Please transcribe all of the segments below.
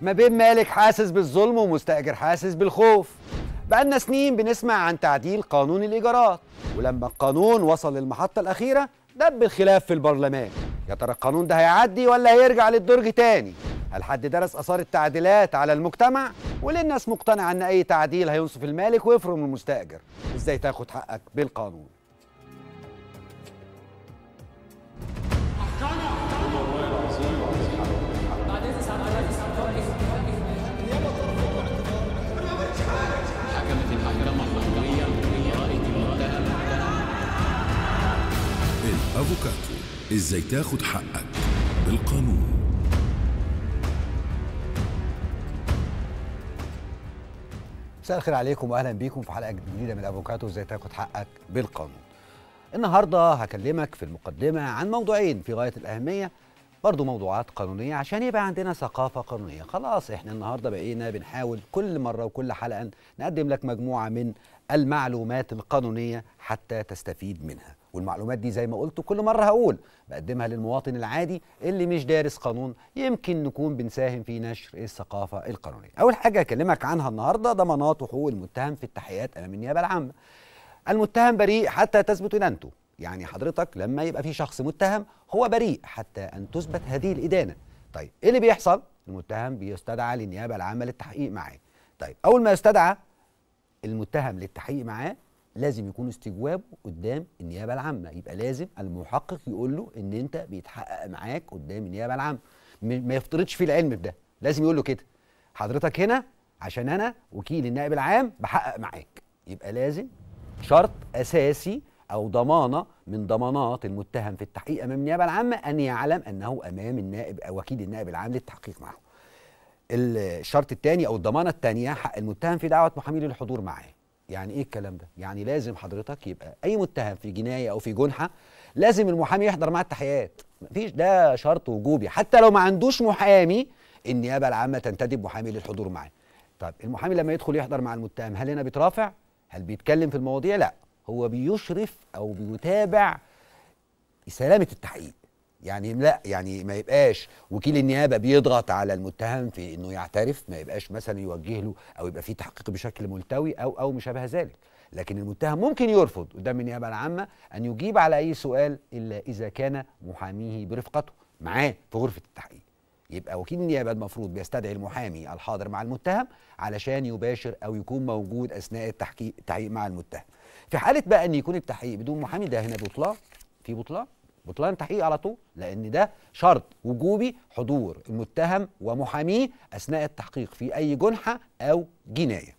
ما بين مالك حاسس بالظلم ومستأجر حاسس بالخوف بقالنا سنين بنسمع عن تعديل قانون الإيجارات ولما القانون وصل للمحطة الأخيرة دب الخلاف في البرلمان يا ترى القانون ده هيعدي ولا هيرجع للدرج تاني هل حد درس اثار التعديلات على المجتمع وليه الناس مقتنعه ان اي تعديل هينصف المالك ويفرم المستاجر ازاي تاخد حقك بالقانون ازاي تاخد حقك بالقانون مساء الخير عليكم واهلا بيكم في حلقه جديده من افوكاتو ازاي تاخد حقك بالقانون النهارده هكلمك في المقدمه عن موضوعين في غايه الاهميه برضه موضوعات قانونية عشان يبقى عندنا ثقافة قانونية خلاص احنا النهاردة بقينا بنحاول كل مرة وكل حلقة نقدم لك مجموعة من المعلومات القانونية حتى تستفيد منها والمعلومات دي زي ما قلت كل مرة هقول بقدمها للمواطن العادي اللي مش دارس قانون يمكن نكون بنساهم في نشر الثقافة القانونية أول حاجة هكلمك عنها النهاردة ضمانات وحقوق المتهم في التحقيقات أمام النيابة العامة المتهم بريء حتى تثبت إدانته يعني حضرتك لما يبقى في شخص متهم هو بريء حتى أن تثبت هذه الإدانة طيب إيه اللي بيحصل؟ المتهم بيستدعى للنيابة العامة للتحقيق معاه طيب أول ما يستدعى المتهم للتحقيق معاه لازم يكون استجوابه قدام النيابه العامه يبقى لازم المحقق يقول له ان انت بيتحقق معاك قدام النيابه العامه ما يفترضش فيه العلم بده لازم يقول له كده حضرتك هنا عشان انا وكيل النائب العام بحقق معاك يبقى لازم شرط اساسي او ضمانه من ضمانات المتهم في التحقيق امام النيابه العامه ان يعلم انه امام النائب او وكيل النائب العام للتحقيق معه الشرط الثاني او الضمانه الثانيه حق المتهم في دعوه محاميه للحضور معاه يعني ايه الكلام ده يعني لازم حضرتك يبقى اي متهم في جنايه او في جنحه لازم المحامي يحضر معاه التحيات مفيش ده شرط وجوبي حتى لو ما عندوش محامي النيابه العامه تنتدب محامي للحضور معاه طب المحامي لما يدخل يحضر مع المتهم هل هنا بيترافع هل بيتكلم في المواضيع لا هو بيشرف او بيتابع سلامه التحقيق يعني لا يعني ما يبقاش وكيل النيابه بيضغط على المتهم في انه يعترف ما يبقاش مثلا يوجه له او يبقى في تحقيق بشكل ملتوي او او مشابه ذلك لكن المتهم ممكن يرفض قدام النيابه العامه ان يجيب على اي سؤال الا اذا كان محاميه برفقته معاه في غرفه التحقيق يبقى وكيل النيابه المفروض بيستدعي المحامي الحاضر مع المتهم علشان يباشر او يكون موجود اثناء التحقيق التحقيق مع المتهم في حاله بقى ان يكون التحقيق بدون محامي ده هنا بطلان في بطلان بطلان التحقيق على طول لان ده شرط وجوبي حضور المتهم ومحاميه اثناء التحقيق في اي جنحه او جنايه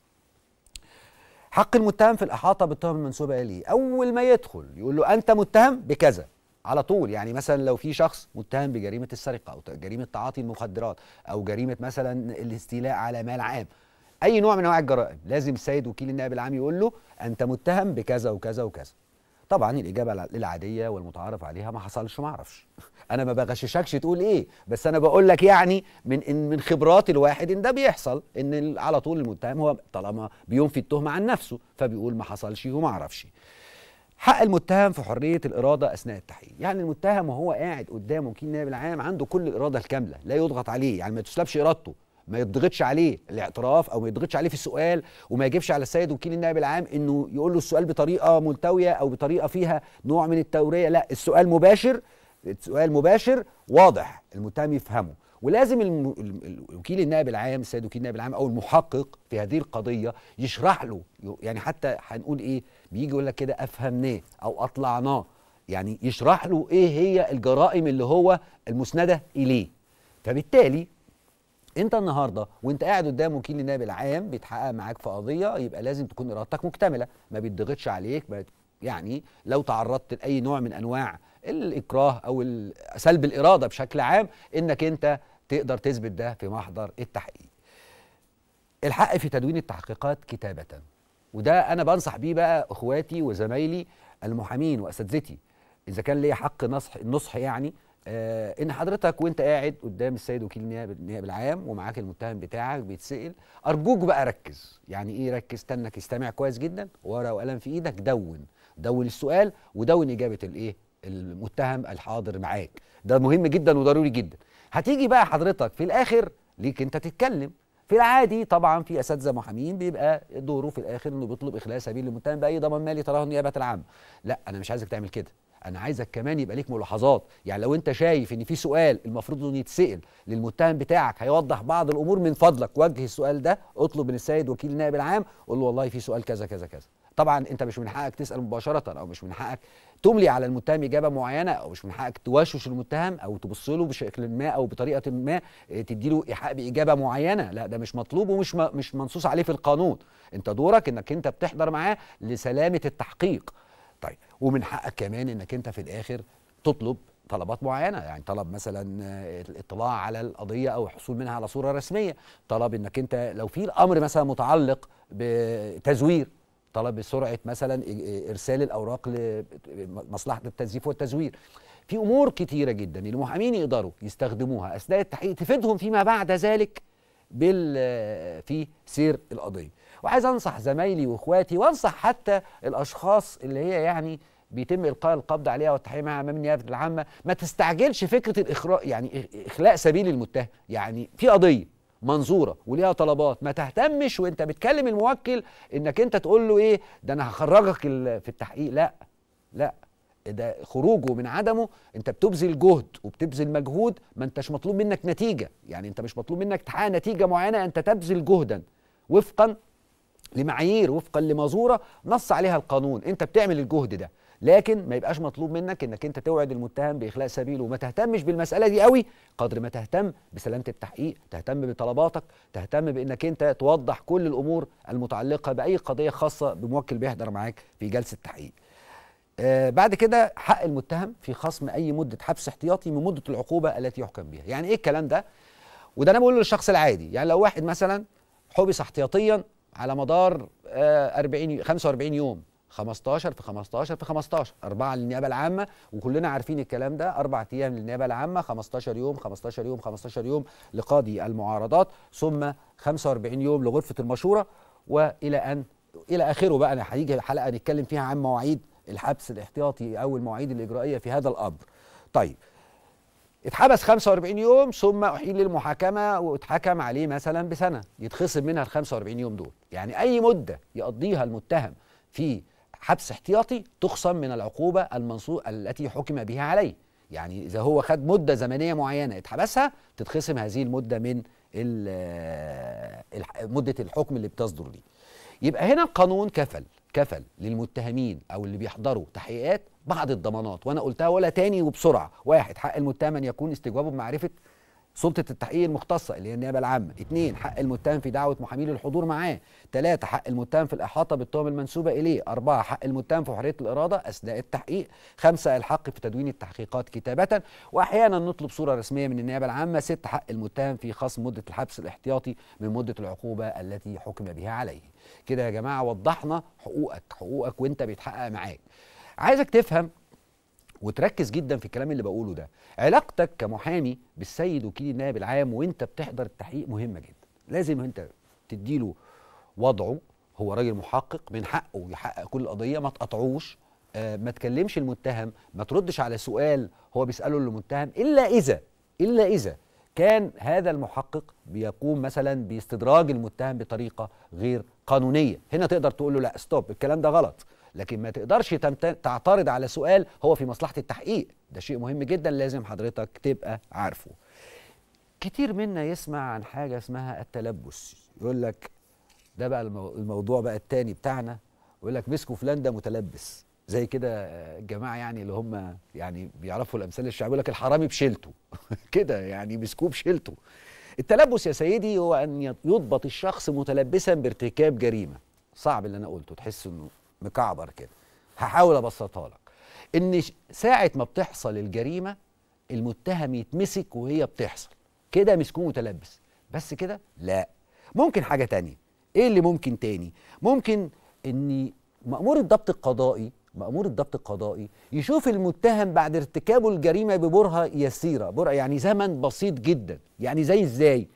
حق المتهم في الاحاطه بالتهم المنسوبه اليه اول ما يدخل يقول له انت متهم بكذا على طول يعني مثلا لو في شخص متهم بجريمه السرقه او جريمه تعاطي المخدرات او جريمه مثلا الاستيلاء على مال عام اي نوع من انواع الجرائم لازم السيد وكيل النائب العام يقول له انت متهم بكذا وكذا وكذا طبعا الاجابه العاديه والمتعارف عليها ما حصلش ما اعرفش انا ما بغششكش تقول ايه بس انا بقول لك يعني من إن من خبرات الواحد ان ده بيحصل ان على طول المتهم هو طالما بينفي التهمه عن نفسه فبيقول ما حصلش وما اعرفش حق المتهم في حرية الإرادة أثناء التحقيق يعني المتهم وهو قاعد قدام وكيل النائب العام عنده كل الإرادة الكاملة لا يضغط عليه يعني ما تسلبش إرادته ما يضغطش عليه الاعتراف او ما يضغطش عليه في السؤال وما يجيبش على السيد وكيل النائب العام انه يقول له السؤال بطريقه ملتويه او بطريقه فيها نوع من التوريه لا السؤال مباشر السؤال مباشر واضح المتهم يفهمه ولازم الوكيل وكيل النائب العام السيد وكيل النائب العام او المحقق في هذه القضيه يشرح له يعني حتى هنقول ايه بيجي يقول لك كده افهمناه او اطلعناه يعني يشرح له ايه هي الجرائم اللي هو المسنده اليه فبالتالي انت النهارده وانت قاعد قدام وكيل النائب العام بيتحقق معاك في قضيه يبقى لازم تكون ارادتك مكتمله ما بيتضغطش عليك يعني لو تعرضت لاي نوع من انواع الاكراه او سلب الاراده بشكل عام انك انت تقدر تثبت ده في محضر التحقيق الحق في تدوين التحقيقات كتابه وده انا بنصح بيه بقى اخواتي وزمايلي المحامين واساتذتي اذا كان ليا حق نصح النصح يعني آه، ان حضرتك وانت قاعد قدام السيد وكيل النيابه النيابه العام ومعاك المتهم بتاعك بيتسال ارجوك بقى ركز يعني ايه ركز تنك استمع كويس جدا ورقه وقلم في ايدك دون دون السؤال ودون اجابه الايه المتهم الحاضر معاك ده مهم جدا وضروري جدا هتيجي بقى حضرتك في الاخر ليك انت تتكلم في العادي طبعا في اساتذه محامين بيبقى دوره في الاخر انه بيطلب اخلاء سبيل المتهم باي ضمان مالي تراه النيابه العامه لا انا مش عايزك تعمل كده انا عايزك كمان يبقى ليك ملاحظات يعني لو انت شايف ان في سؤال المفروض انه يتسال للمتهم بتاعك هيوضح بعض الامور من فضلك وجه السؤال ده اطلب من السيد وكيل النائب العام قول له والله في سؤال كذا كذا كذا طبعا انت مش من حقك تسال مباشره او مش من حقك تملي على المتهم اجابه معينه او مش من حقك توشوش المتهم او تبص له بشكل ما او بطريقه ما اه، تدي له ايحاء باجابه معينه لا ده مش مطلوب ومش مش منصوص عليه في القانون انت دورك انك انت بتحضر معاه لسلامه التحقيق ومن حقك كمان انك انت في الاخر تطلب طلبات معينه يعني طلب مثلا الاطلاع على القضيه او الحصول منها على صوره رسميه طلب انك انت لو في الامر مثلا متعلق بتزوير طلب سرعه مثلا ارسال الاوراق لمصلحه التزييف والتزوير في امور كتيره جدا المحامين يقدروا يستخدموها اثناء التحقيق تفيدهم فيما بعد ذلك بال في سير القضيه وعايز انصح زمايلي واخواتي وانصح حتى الاشخاص اللي هي يعني بيتم القاء القبض عليها عليها امام النيابه العامه ما تستعجلش فكره الاخراج يعني اخلاء سبيل المتهم يعني في قضيه منظوره وليها طلبات ما تهتمش وانت بتكلم الموكل انك انت تقول له ايه ده انا هخرجك في التحقيق لا لا ده خروجه من عدمه انت بتبذل جهد وبتبذل مجهود ما انتش مطلوب منك نتيجه يعني انت مش مطلوب منك تحقق نتيجه معينه انت تبذل جهدا وفقا لمعايير وفقا لمازوره نص عليها القانون انت بتعمل الجهد ده لكن ما يبقاش مطلوب منك انك انت توعد المتهم باخلاء سبيله وما تهتمش بالمساله دي قوي قدر ما تهتم بسلامه التحقيق تهتم بطلباتك تهتم بانك انت توضح كل الامور المتعلقه باي قضيه خاصه بموكل بيحضر معاك في جلسه تحقيق آه بعد كده حق المتهم في خصم اي مده حبس احتياطي من مده العقوبه التي يحكم بها يعني ايه الكلام ده وده انا بقوله للشخص العادي يعني لو واحد مثلا حبس احتياطيا على مدار 40 آه، 45 يوم 15 في 15 في 15 أربعة للنيابة العامة وكلنا عارفين الكلام ده أربع أيام للنيابة العامة 15 يوم 15 يوم 15 يوم لقاضي المعارضات ثم 45 يوم لغرفة المشورة وإلى أن إلى آخره بقى أنا هيجي حلقة نتكلم فيها عن مواعيد الحبس الاحتياطي أو المواعيد الإجرائية في هذا الأمر طيب اتحبس 45 يوم ثم احيل للمحاكمه واتحكم عليه مثلا بسنه يتخصم منها ال 45 يوم دول يعني اي مده يقضيها المتهم في حبس احتياطي تخصم من العقوبه المنصوص التي حكم بها عليه يعني اذا هو خد مده زمنيه معينه اتحبسها تتخصم هذه المده من مده الحكم اللي بتصدر دي يبقى هنا القانون كفل كفل للمتهمين او اللي بيحضروا تحقيقات بعض الضمانات وانا قلتها ولا تاني وبسرعه واحد حق المتهم ان يكون استجوابه بمعرفه سلطه التحقيق المختصه اللي هي النيابه العامه اثنين حق المتهم في دعوه محامي للحضور معاه ثلاثه حق المتهم في الاحاطه بالتهم المنسوبه اليه اربعه حق المتهم في حريه الاراده اثناء التحقيق خمسه الحق في تدوين التحقيقات كتابه واحيانا نطلب صوره رسميه من النيابه العامه ستة حق المتهم في خصم مده الحبس الاحتياطي من مده العقوبه التي حكم بها عليه كده يا جماعه وضحنا حقوقك حقوقك وانت بيتحقق معاك عايزك تفهم وتركز جدا في الكلام اللي بقوله ده علاقتك كمحامي بالسيد وكيل النائب العام وانت بتحضر التحقيق مهمه جدا لازم انت تديله وضعه هو راجل محقق من حقه يحقق كل قضيه ما تقطعوش آه، ما تكلمش المتهم ما تردش على سؤال هو بيساله المتهم الا اذا الا اذا كان هذا المحقق بيقوم مثلا باستدراج المتهم بطريقه غير قانونيه هنا تقدر تقول له لا ستوب الكلام ده غلط لكن ما تقدرش تعترض على سؤال هو في مصلحه التحقيق ده شيء مهم جدا لازم حضرتك تبقى عارفه كتير منا يسمع عن حاجه اسمها التلبس يقول لك ده بقى الموضوع بقى التاني بتاعنا يقول لك مسكوا فلان ده متلبس زي كده الجماعه يعني اللي هم يعني بيعرفوا الامثال الشعبيه يقول لك الحرامي بشيلته كده يعني مسكوه بشيلته التلبس يا سيدي هو ان يضبط الشخص متلبسا بارتكاب جريمه صعب اللي انا قلته تحس انه مكعبر كده هحاول ابسطها لك ان ساعه ما بتحصل الجريمه المتهم يتمسك وهي بتحصل كده مسكون متلبس بس كده لا ممكن حاجه تانية ايه اللي ممكن تاني ممكن ان مامور الضبط القضائي مأمور الضبط القضائي يشوف المتهم بعد ارتكابه الجريمة ببرهة يسيرة برهة يعني زمن بسيط جدا يعني زي ازاي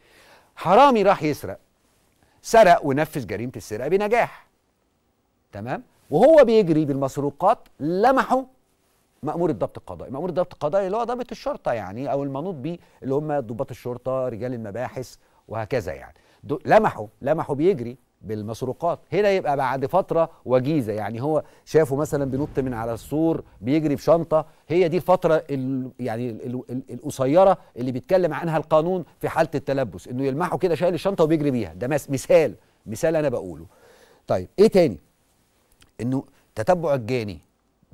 حرامي راح يسرق سرق ونفذ جريمة السرقة بنجاح تمام وهو بيجري بالمسروقات لمحه مأمور الضبط القضائي، مأمور الضبط القضائي اللي هو ضابط الشرطة يعني أو المنوط بيه اللي هم ضباط الشرطة، رجال المباحث وهكذا يعني. لمحه لمحه بيجري بالمسروقات، هنا يبقى بعد فترة وجيزة يعني هو شافه مثلا بينط من على السور بيجري بشنطة، هي دي الفترة يعني القصيرة اللي بيتكلم عنها القانون في حالة التلبس، إنه يلمحه كده شايل الشنطة وبيجري بيها، ده مثال مثال أنا بقوله. طيب إيه تاني؟ انه تتبع الجاني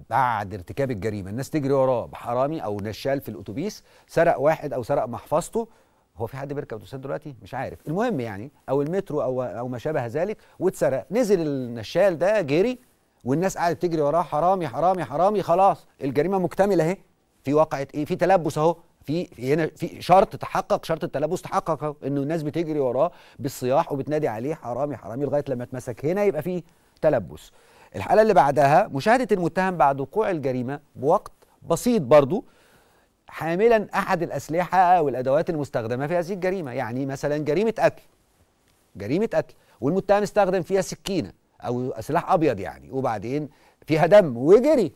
بعد ارتكاب الجريمه الناس تجري وراه بحرامي او نشال في الاتوبيس سرق واحد او سرق محفظته هو في حد بيركب اتوبيسات دلوقتي مش عارف المهم يعني او المترو او او ما شابه ذلك واتسرق نزل النشال ده جري والناس قاعده تجري وراه حرامي حرامي حرامي خلاص الجريمه مكتمله اهي في واقعه ايه في تلبس اهو في هنا في شرط تحقق شرط التلبس تحقق اهو انه الناس بتجري وراه بالصياح وبتنادي عليه حرامي حرامي لغايه لما اتمسك هنا يبقى في تلبس الحالة اللي بعدها مشاهدة المتهم بعد وقوع الجريمة بوقت بسيط برضو حاملا أحد الأسلحة والأدوات المستخدمة في هذه الجريمة يعني مثلا جريمة قتل جريمة قتل والمتهم استخدم فيها سكينة أو سلاح أبيض يعني وبعدين فيها دم وجري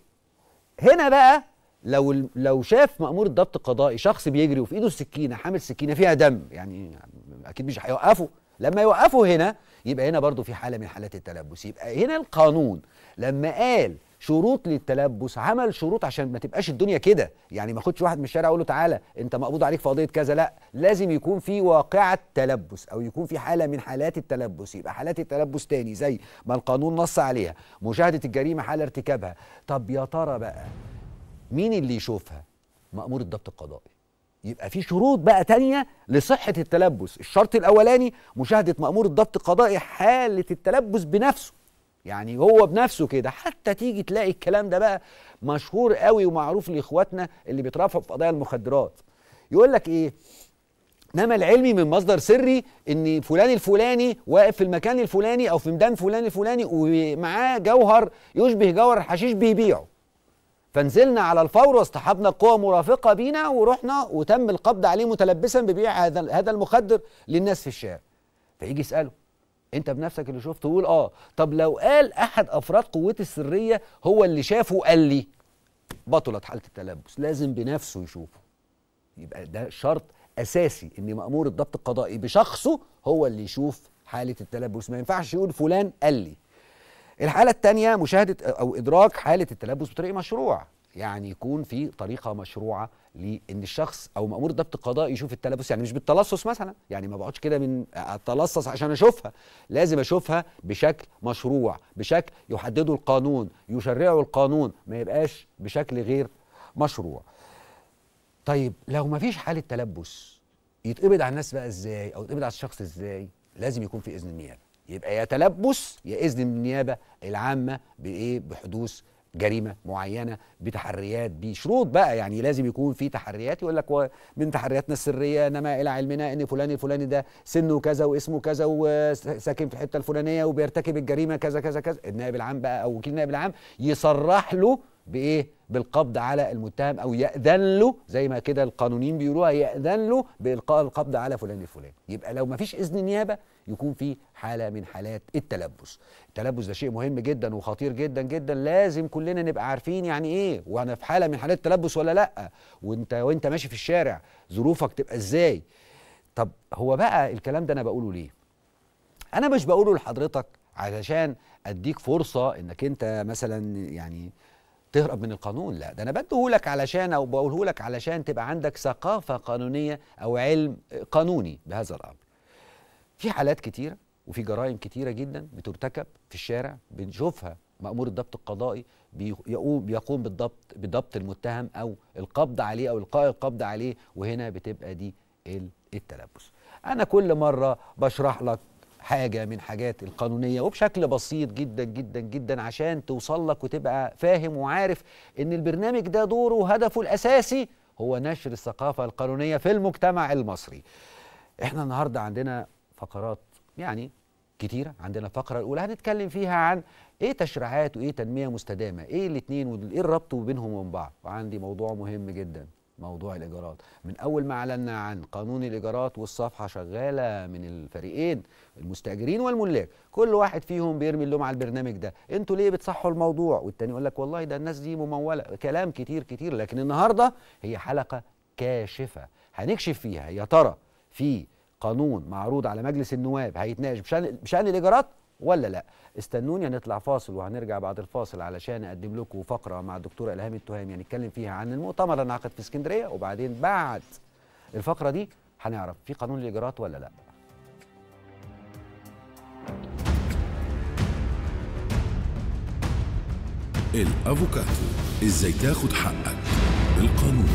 هنا بقى لو لو شاف مأمور الضبط القضائي شخص بيجري وفي ايده السكينه حامل سكينه فيها دم يعني اكيد مش هيوقفه لما يوقفه هنا يبقى هنا برضو في حاله من حالات التلبس يبقى هنا القانون لما قال شروط للتلبس عمل شروط عشان ما تبقاش الدنيا كده يعني ما خدش واحد من الشارع اقول له تعالى انت مقبوض عليك في قضيه كذا لا لازم يكون في واقعه تلبس او يكون في حاله من حالات التلبس يبقى حالات التلبس تاني زي ما القانون نص عليها مشاهده الجريمه حال ارتكابها طب يا ترى بقى مين اللي يشوفها مامور الضبط القضائي يبقى في شروط بقى تانية لصحة التلبس الشرط الأولاني مشاهدة مأمور الضبط القضائي حالة التلبس بنفسه يعني هو بنفسه كده حتى تيجي تلاقي الكلام ده بقى مشهور قوي ومعروف لاخواتنا اللي بيترافعوا في قضايا المخدرات يقول لك ايه انما العلمي من مصدر سري ان فلان الفلاني واقف في المكان الفلاني او في ميدان فلان الفلاني ومعاه جوهر يشبه جوهر الحشيش بيبيعه فنزلنا على الفور واصطحبنا قوة مرافقة بينا ورحنا وتم القبض عليه متلبسا ببيع هذا هذا المخدر للناس في الشارع فيجي يسأله انت بنفسك اللي شفته يقول اه طب لو قال احد افراد قوتي السرية هو اللي شافه وقال لي بطلت حالة التلبس لازم بنفسه يشوفه يبقى ده شرط اساسي ان مأمور الضبط القضائي بشخصه هو اللي يشوف حالة التلبس ما ينفعش يقول فلان قال لي الحالة الثانية مشاهدة أو إدراك حالة التلبس بطريق مشروع يعني يكون في طريقة مشروعة لأن الشخص أو مأمور ضبط القضاء يشوف التلبس يعني مش بالتلصص مثلا يعني ما بقعدش كده من أتلصص عشان أشوفها لازم أشوفها بشكل مشروع بشكل يحدده القانون يشرعه القانون ما يبقاش بشكل غير مشروع طيب لو ما فيش حالة تلبس يتقبض على الناس بقى ازاي او يتقبض على الشخص ازاي لازم يكون في اذن النيابه يبقى يا تلبس يا اذن من النيابه العامه بايه بحدوث جريمه معينه بتحريات بشروط بقى يعني لازم يكون في تحريات يقول لك من تحرياتنا السريه انما الى علمنا ان فلان الفلاني ده سنه كذا واسمه كذا وساكن في الحته الفلانيه وبيرتكب الجريمه كذا كذا كذا النائب العام بقى او وكيل النائب العام يصرح له بايه بالقبض على المتهم او ياذن له زي ما كده القانونيين بيقولوها ياذن له بالقاء القبض على فلان الفلاني يبقى لو ما فيش اذن نيابه يكون في حاله من حالات التلبس التلبس ده شيء مهم جدا وخطير جدا جدا لازم كلنا نبقى عارفين يعني ايه وانا في حاله من حالات التلبس ولا لا وانت وانت ماشي في الشارع ظروفك تبقى ازاي طب هو بقى الكلام ده انا بقوله ليه انا مش بقوله لحضرتك علشان اديك فرصه انك انت مثلا يعني تهرب من القانون لا ده انا بديه لك علشان او بقوله لك علشان تبقى عندك ثقافه قانونيه او علم قانوني بهذا الامر في حالات كتيره وفي جرائم كتيره جدا بترتكب في الشارع بنشوفها مأمور الضبط القضائي بيقوم بيقوم بالضبط بضبط المتهم او القبض عليه او القاء القبض عليه وهنا بتبقى دي التلبس انا كل مره بشرح لك حاجه من حاجات القانونيه وبشكل بسيط جدا جدا جدا عشان توصل لك وتبقى فاهم وعارف ان البرنامج ده دوره وهدفه الاساسي هو نشر الثقافه القانونيه في المجتمع المصري. احنا النهارده عندنا فقرات يعني كتيرة عندنا الفقرة الأولى هنتكلم فيها عن إيه تشريعات وإيه تنمية مستدامة إيه الاتنين وإيه الربط بينهم وبين بعض وعندي موضوع مهم جدا موضوع الايجارات من اول ما اعلنا عن قانون الايجارات والصفحه شغاله من الفريقين المستاجرين والملاك كل واحد فيهم بيرمي اللوم على البرنامج ده انتوا ليه بتصحوا الموضوع والتاني يقول لك والله ده الناس دي مموله كلام كتير كتير لكن النهارده هي حلقه كاشفه هنكشف فيها يا ترى في قانون معروض على مجلس النواب هيتناقش بشان بشان الايجارات ولا لا استنوني هنطلع فاصل وهنرجع بعد الفاصل علشان اقدم لكم فقره مع الدكتور الهام التهامي هنتكلم يعني فيها عن المؤتمر اللي انعقد في اسكندريه وبعدين بعد الفقره دي هنعرف في قانون الاجراءات ولا لا الافوكاتو ازاي تاخد حقك بالقانون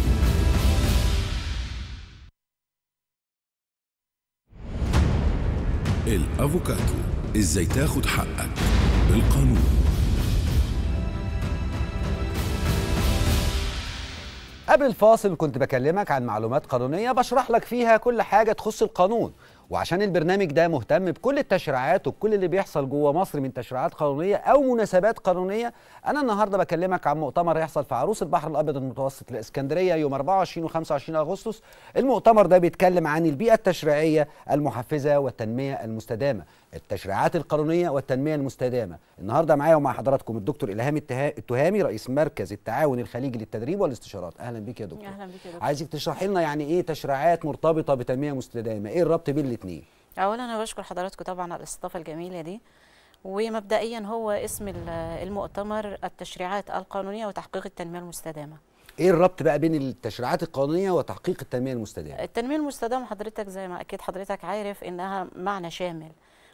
الافوكاتو ازاي تاخد حقك بالقانون قبل الفاصل كنت بكلمك عن معلومات قانونية بشرح لك فيها كل حاجة تخص القانون وعشان البرنامج ده مهتم بكل التشريعات وكل اللي بيحصل جوه مصر من تشريعات قانونية أو مناسبات قانونية أنا النهاردة بكلمك عن مؤتمر هيحصل في عروس البحر الأبيض المتوسط الإسكندرية يوم 24 و 25 أغسطس المؤتمر ده بيتكلم عن البيئة التشريعية المحفزة والتنمية المستدامة التشريعات القانونيه والتنميه المستدامه النهارده معايا ومع حضراتكم الدكتور الهام التهامي رئيس مركز التعاون الخليجي للتدريب والاستشارات اهلا بيك يا دكتور اهلا بيك يا دكتور عايزك تشرحي لنا يعني ايه تشريعات مرتبطه بتنميه مستدامه ايه الربط بين الاثنين اولا انا بشكر حضراتكم طبعا على الاستضافه الجميله دي ومبدئيا هو اسم المؤتمر التشريعات القانونيه وتحقيق التنميه المستدامه ايه الربط بقى بين التشريعات القانونيه وتحقيق التنميه المستدامه التنميه المستدامه حضرتك زي ما اكيد حضرتك عارف انها معنى شامل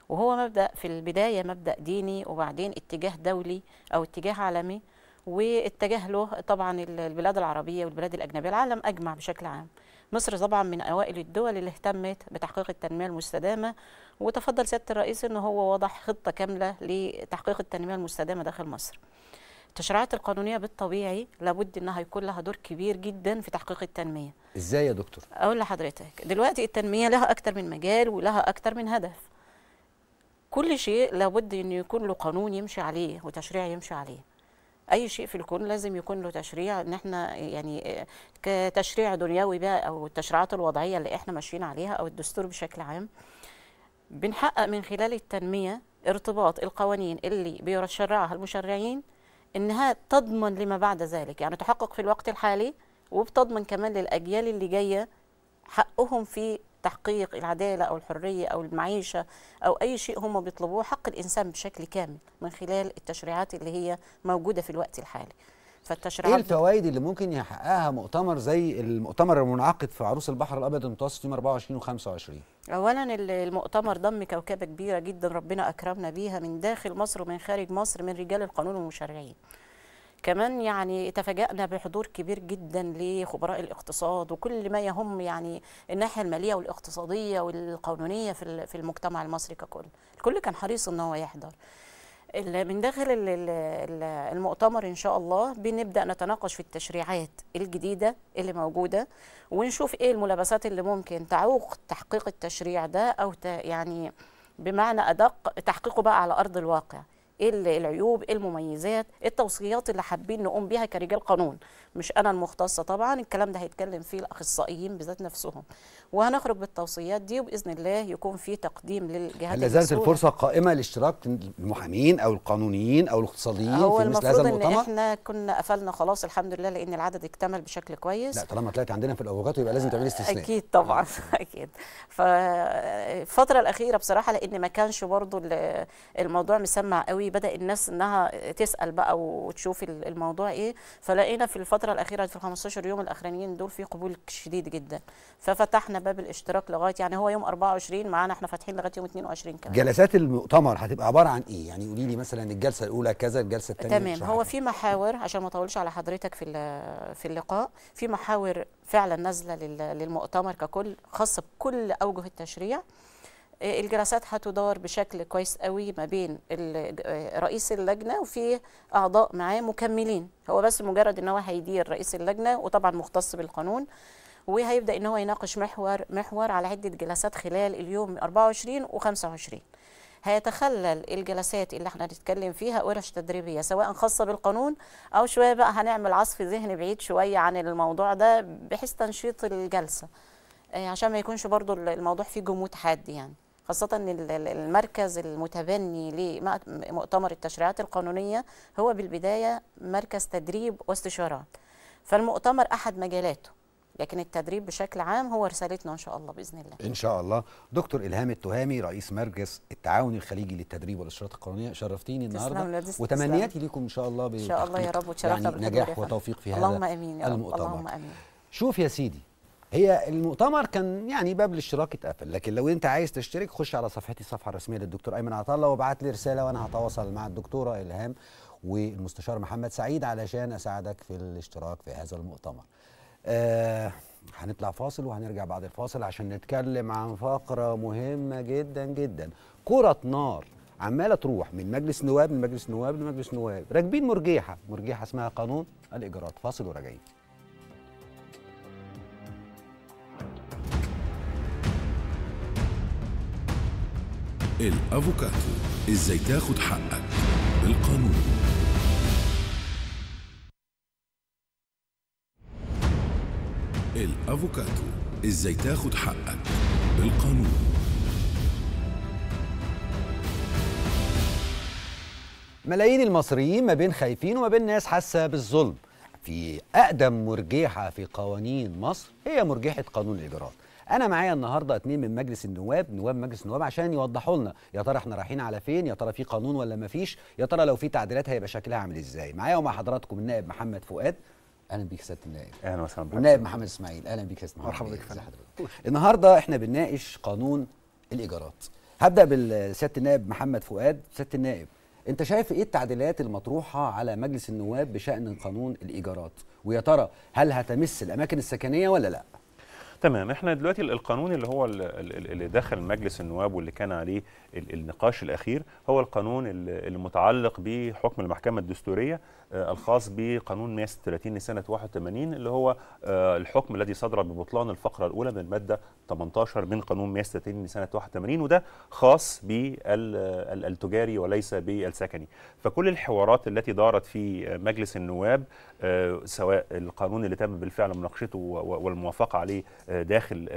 وهو مبدا في البدايه مبدا ديني وبعدين اتجاه دولي او اتجاه عالمي واتجه له طبعا البلاد العربيه والبلاد الاجنبيه العالم اجمع بشكل عام مصر طبعا من اوائل الدول اللي اهتمت بتحقيق التنميه المستدامه وتفضل سياده الرئيس ان هو وضع خطه كامله لتحقيق التنميه المستدامه داخل مصر التشريعات القانونيه بالطبيعي لابد انها يكون لها دور كبير جدا في تحقيق التنميه ازاي يا دكتور اقول لحضرتك دلوقتي التنميه لها اكتر من مجال ولها اكتر من هدف كل شيء لابد انه يكون له قانون يمشي عليه وتشريع يمشي عليه اي شيء في الكون لازم يكون له تشريع ان احنا يعني كتشريع دنيوي بقى او التشريعات الوضعيه اللي احنا ماشيين عليها او الدستور بشكل عام بنحقق من خلال التنميه ارتباط القوانين اللي بيشرعها المشرعين انها تضمن لما بعد ذلك يعني تحقق في الوقت الحالي وبتضمن كمان للاجيال اللي جايه حقهم في تحقيق العدالة أو الحرية أو المعيشة أو أي شيء هم بيطلبوه حق الإنسان بشكل كامل من خلال التشريعات اللي هي موجودة في الوقت الحالي فالتشريعات ايه الفوائد اللي ممكن يحققها مؤتمر زي المؤتمر المنعقد في عروس البحر الابيض المتوسط يوم 24 و25 اولا المؤتمر ضم كوكبه كبيره جدا ربنا اكرمنا بيها من داخل مصر ومن خارج مصر من رجال القانون والمشرعين كمان يعني تفاجأنا بحضور كبير جدا لخبراء الاقتصاد وكل ما يهم يعني الناحية المالية والاقتصادية والقانونية في المجتمع المصري ككل الكل كان حريص ان هو يحضر من داخل المؤتمر ان شاء الله بنبدا نتناقش في التشريعات الجديده اللي موجوده ونشوف ايه الملابسات اللي ممكن تعوق تحقيق التشريع ده او يعني بمعنى ادق تحقيقه بقى على ارض الواقع ايه العيوب ايه المميزات ايه التوصيات اللي حابين نقوم بيها كرجال قانون مش انا المختصه طبعا الكلام ده هيتكلم فيه الاخصائيين بذات نفسهم وهنخرج بالتوصيات دي وباذن الله يكون في تقديم للجهات هل زالت الفرصه قائمه لاشتراك المحامين او القانونيين او الاقتصاديين في مثل هذا المؤتمر؟ ان احنا كنا قفلنا خلاص الحمد لله لان العدد اكتمل بشكل كويس لا طالما طلعت عندنا في الاوقات يبقى لازم تعملي استثناء اكيد طبعا اكيد فالفتره الاخيره بصراحه لان ما كانش برضو الموضوع مسمع قوي بدا الناس انها تسال بقى وتشوف الموضوع ايه فلقينا في الفتره الاخيره في ال 15 يوم الاخرانيين دول في قبول شديد جدا ففتحنا باب الاشتراك لغايه يعني هو يوم 24 معانا احنا فاتحين لغايه يوم 22 كمان جلسات المؤتمر هتبقى عباره عن ايه يعني قولي لي مثلا الجلسه الاولى كذا الجلسه الثانيه تمام هو في محاور عشان ما اطولش على حضرتك في في اللقاء في محاور فعلا نازله للمؤتمر ككل خاصه بكل اوجه التشريع آه، الجلسات هتدار بشكل كويس قوي ما بين رئيس اللجنه وفي اعضاء معاه مكملين هو بس مجرد ان هو هيدير رئيس اللجنه وطبعا مختص بالقانون وهيبدا ان هو يناقش محور محور على عده جلسات خلال اليوم 24 و25 هيتخلل الجلسات اللي احنا هنتكلم فيها ورش تدريبيه سواء خاصه بالقانون او شويه بقى هنعمل عصف ذهني بعيد شويه عن الموضوع ده بحيث تنشيط الجلسه آه، عشان ما يكونش برضو الموضوع فيه جمود حاد يعني خاصة ان المركز المتبني لمؤتمر التشريعات القانونية هو بالبداية مركز تدريب واستشارات فالمؤتمر أحد مجالاته لكن التدريب بشكل عام هو رسالتنا ان شاء الله باذن الله ان شاء الله دكتور الهام التهامي رئيس مركز التعاون الخليجي للتدريب والاشراط القانونيه شرفتيني النهارده وتمنياتي لكم ان شاء الله ان شاء الله يا رب وتشرفنا يعني نجاح وتوفيق في هذا اللهم امين يا رب المؤتمر. اللهم امين شوف يا سيدي هي المؤتمر كان يعني باب الاشتراك اتقفل لكن لو انت عايز تشترك خش على صفحتي الصفحه الرسميه للدكتور ايمن عطله الله وابعت لي رساله وانا هتواصل مع الدكتوره الهام والمستشار محمد سعيد علشان اساعدك في الاشتراك في هذا المؤتمر آه هنطلع فاصل وهنرجع بعد الفاصل عشان نتكلم عن فقرة مهمة جدا جدا كرة نار عمالة تروح من مجلس نواب لمجلس نواب لمجلس نواب راكبين مرجيحة مرجيحة اسمها قانون الإجراءات فاصل وراجعين الافوكاتو ازاي تاخد حقك بالقانون الافوكاتو ازاي تاخد حقك بالقانون ملايين المصريين ما بين خايفين وما بين ناس حاسه بالظلم في اقدم مرجحه في قوانين مصر هي مرجحه قانون الاجراءات انا معايا النهارده اتنين من مجلس النواب نواب مجلس النواب عشان يوضحوا لنا يا ترى احنا رايحين على فين يا ترى في قانون ولا مفيش يا ترى لو في تعديلات هيبقى شكلها عامل ازاي معايا ومع حضراتكم النائب محمد فؤاد اهلا بيك سياده النائب اهلا وسهلا بحضرتك والنائب محمد اسماعيل اهلا بيك يا سياده محمد مرحبا بك حضرتك النهارده احنا بنناقش قانون الايجارات هبدا بسياده النائب محمد فؤاد سياده النائب انت شايف ايه التعديلات المطروحه على مجلس النواب بشان قانون الايجارات ويا ترى هل هتمس الاماكن السكنيه ولا لا تمام احنا دلوقتي القانون اللي هو اللي دخل مجلس النواب واللي كان عليه النقاش الاخير هو القانون المتعلق بحكم المحكمه الدستوريه آه، الخاص بقانون 136 لسنة 81 اللي هو آه، الحكم الذي صدر ببطلان الفقرة الأولى من المادة 18 من قانون 136 لسنة 81 وده خاص بالتجاري آه، وليس بالسكني فكل الحوارات التي دارت في مجلس النواب سواء القانون اللي تم بالفعل مناقشته والموافقة عليه داخل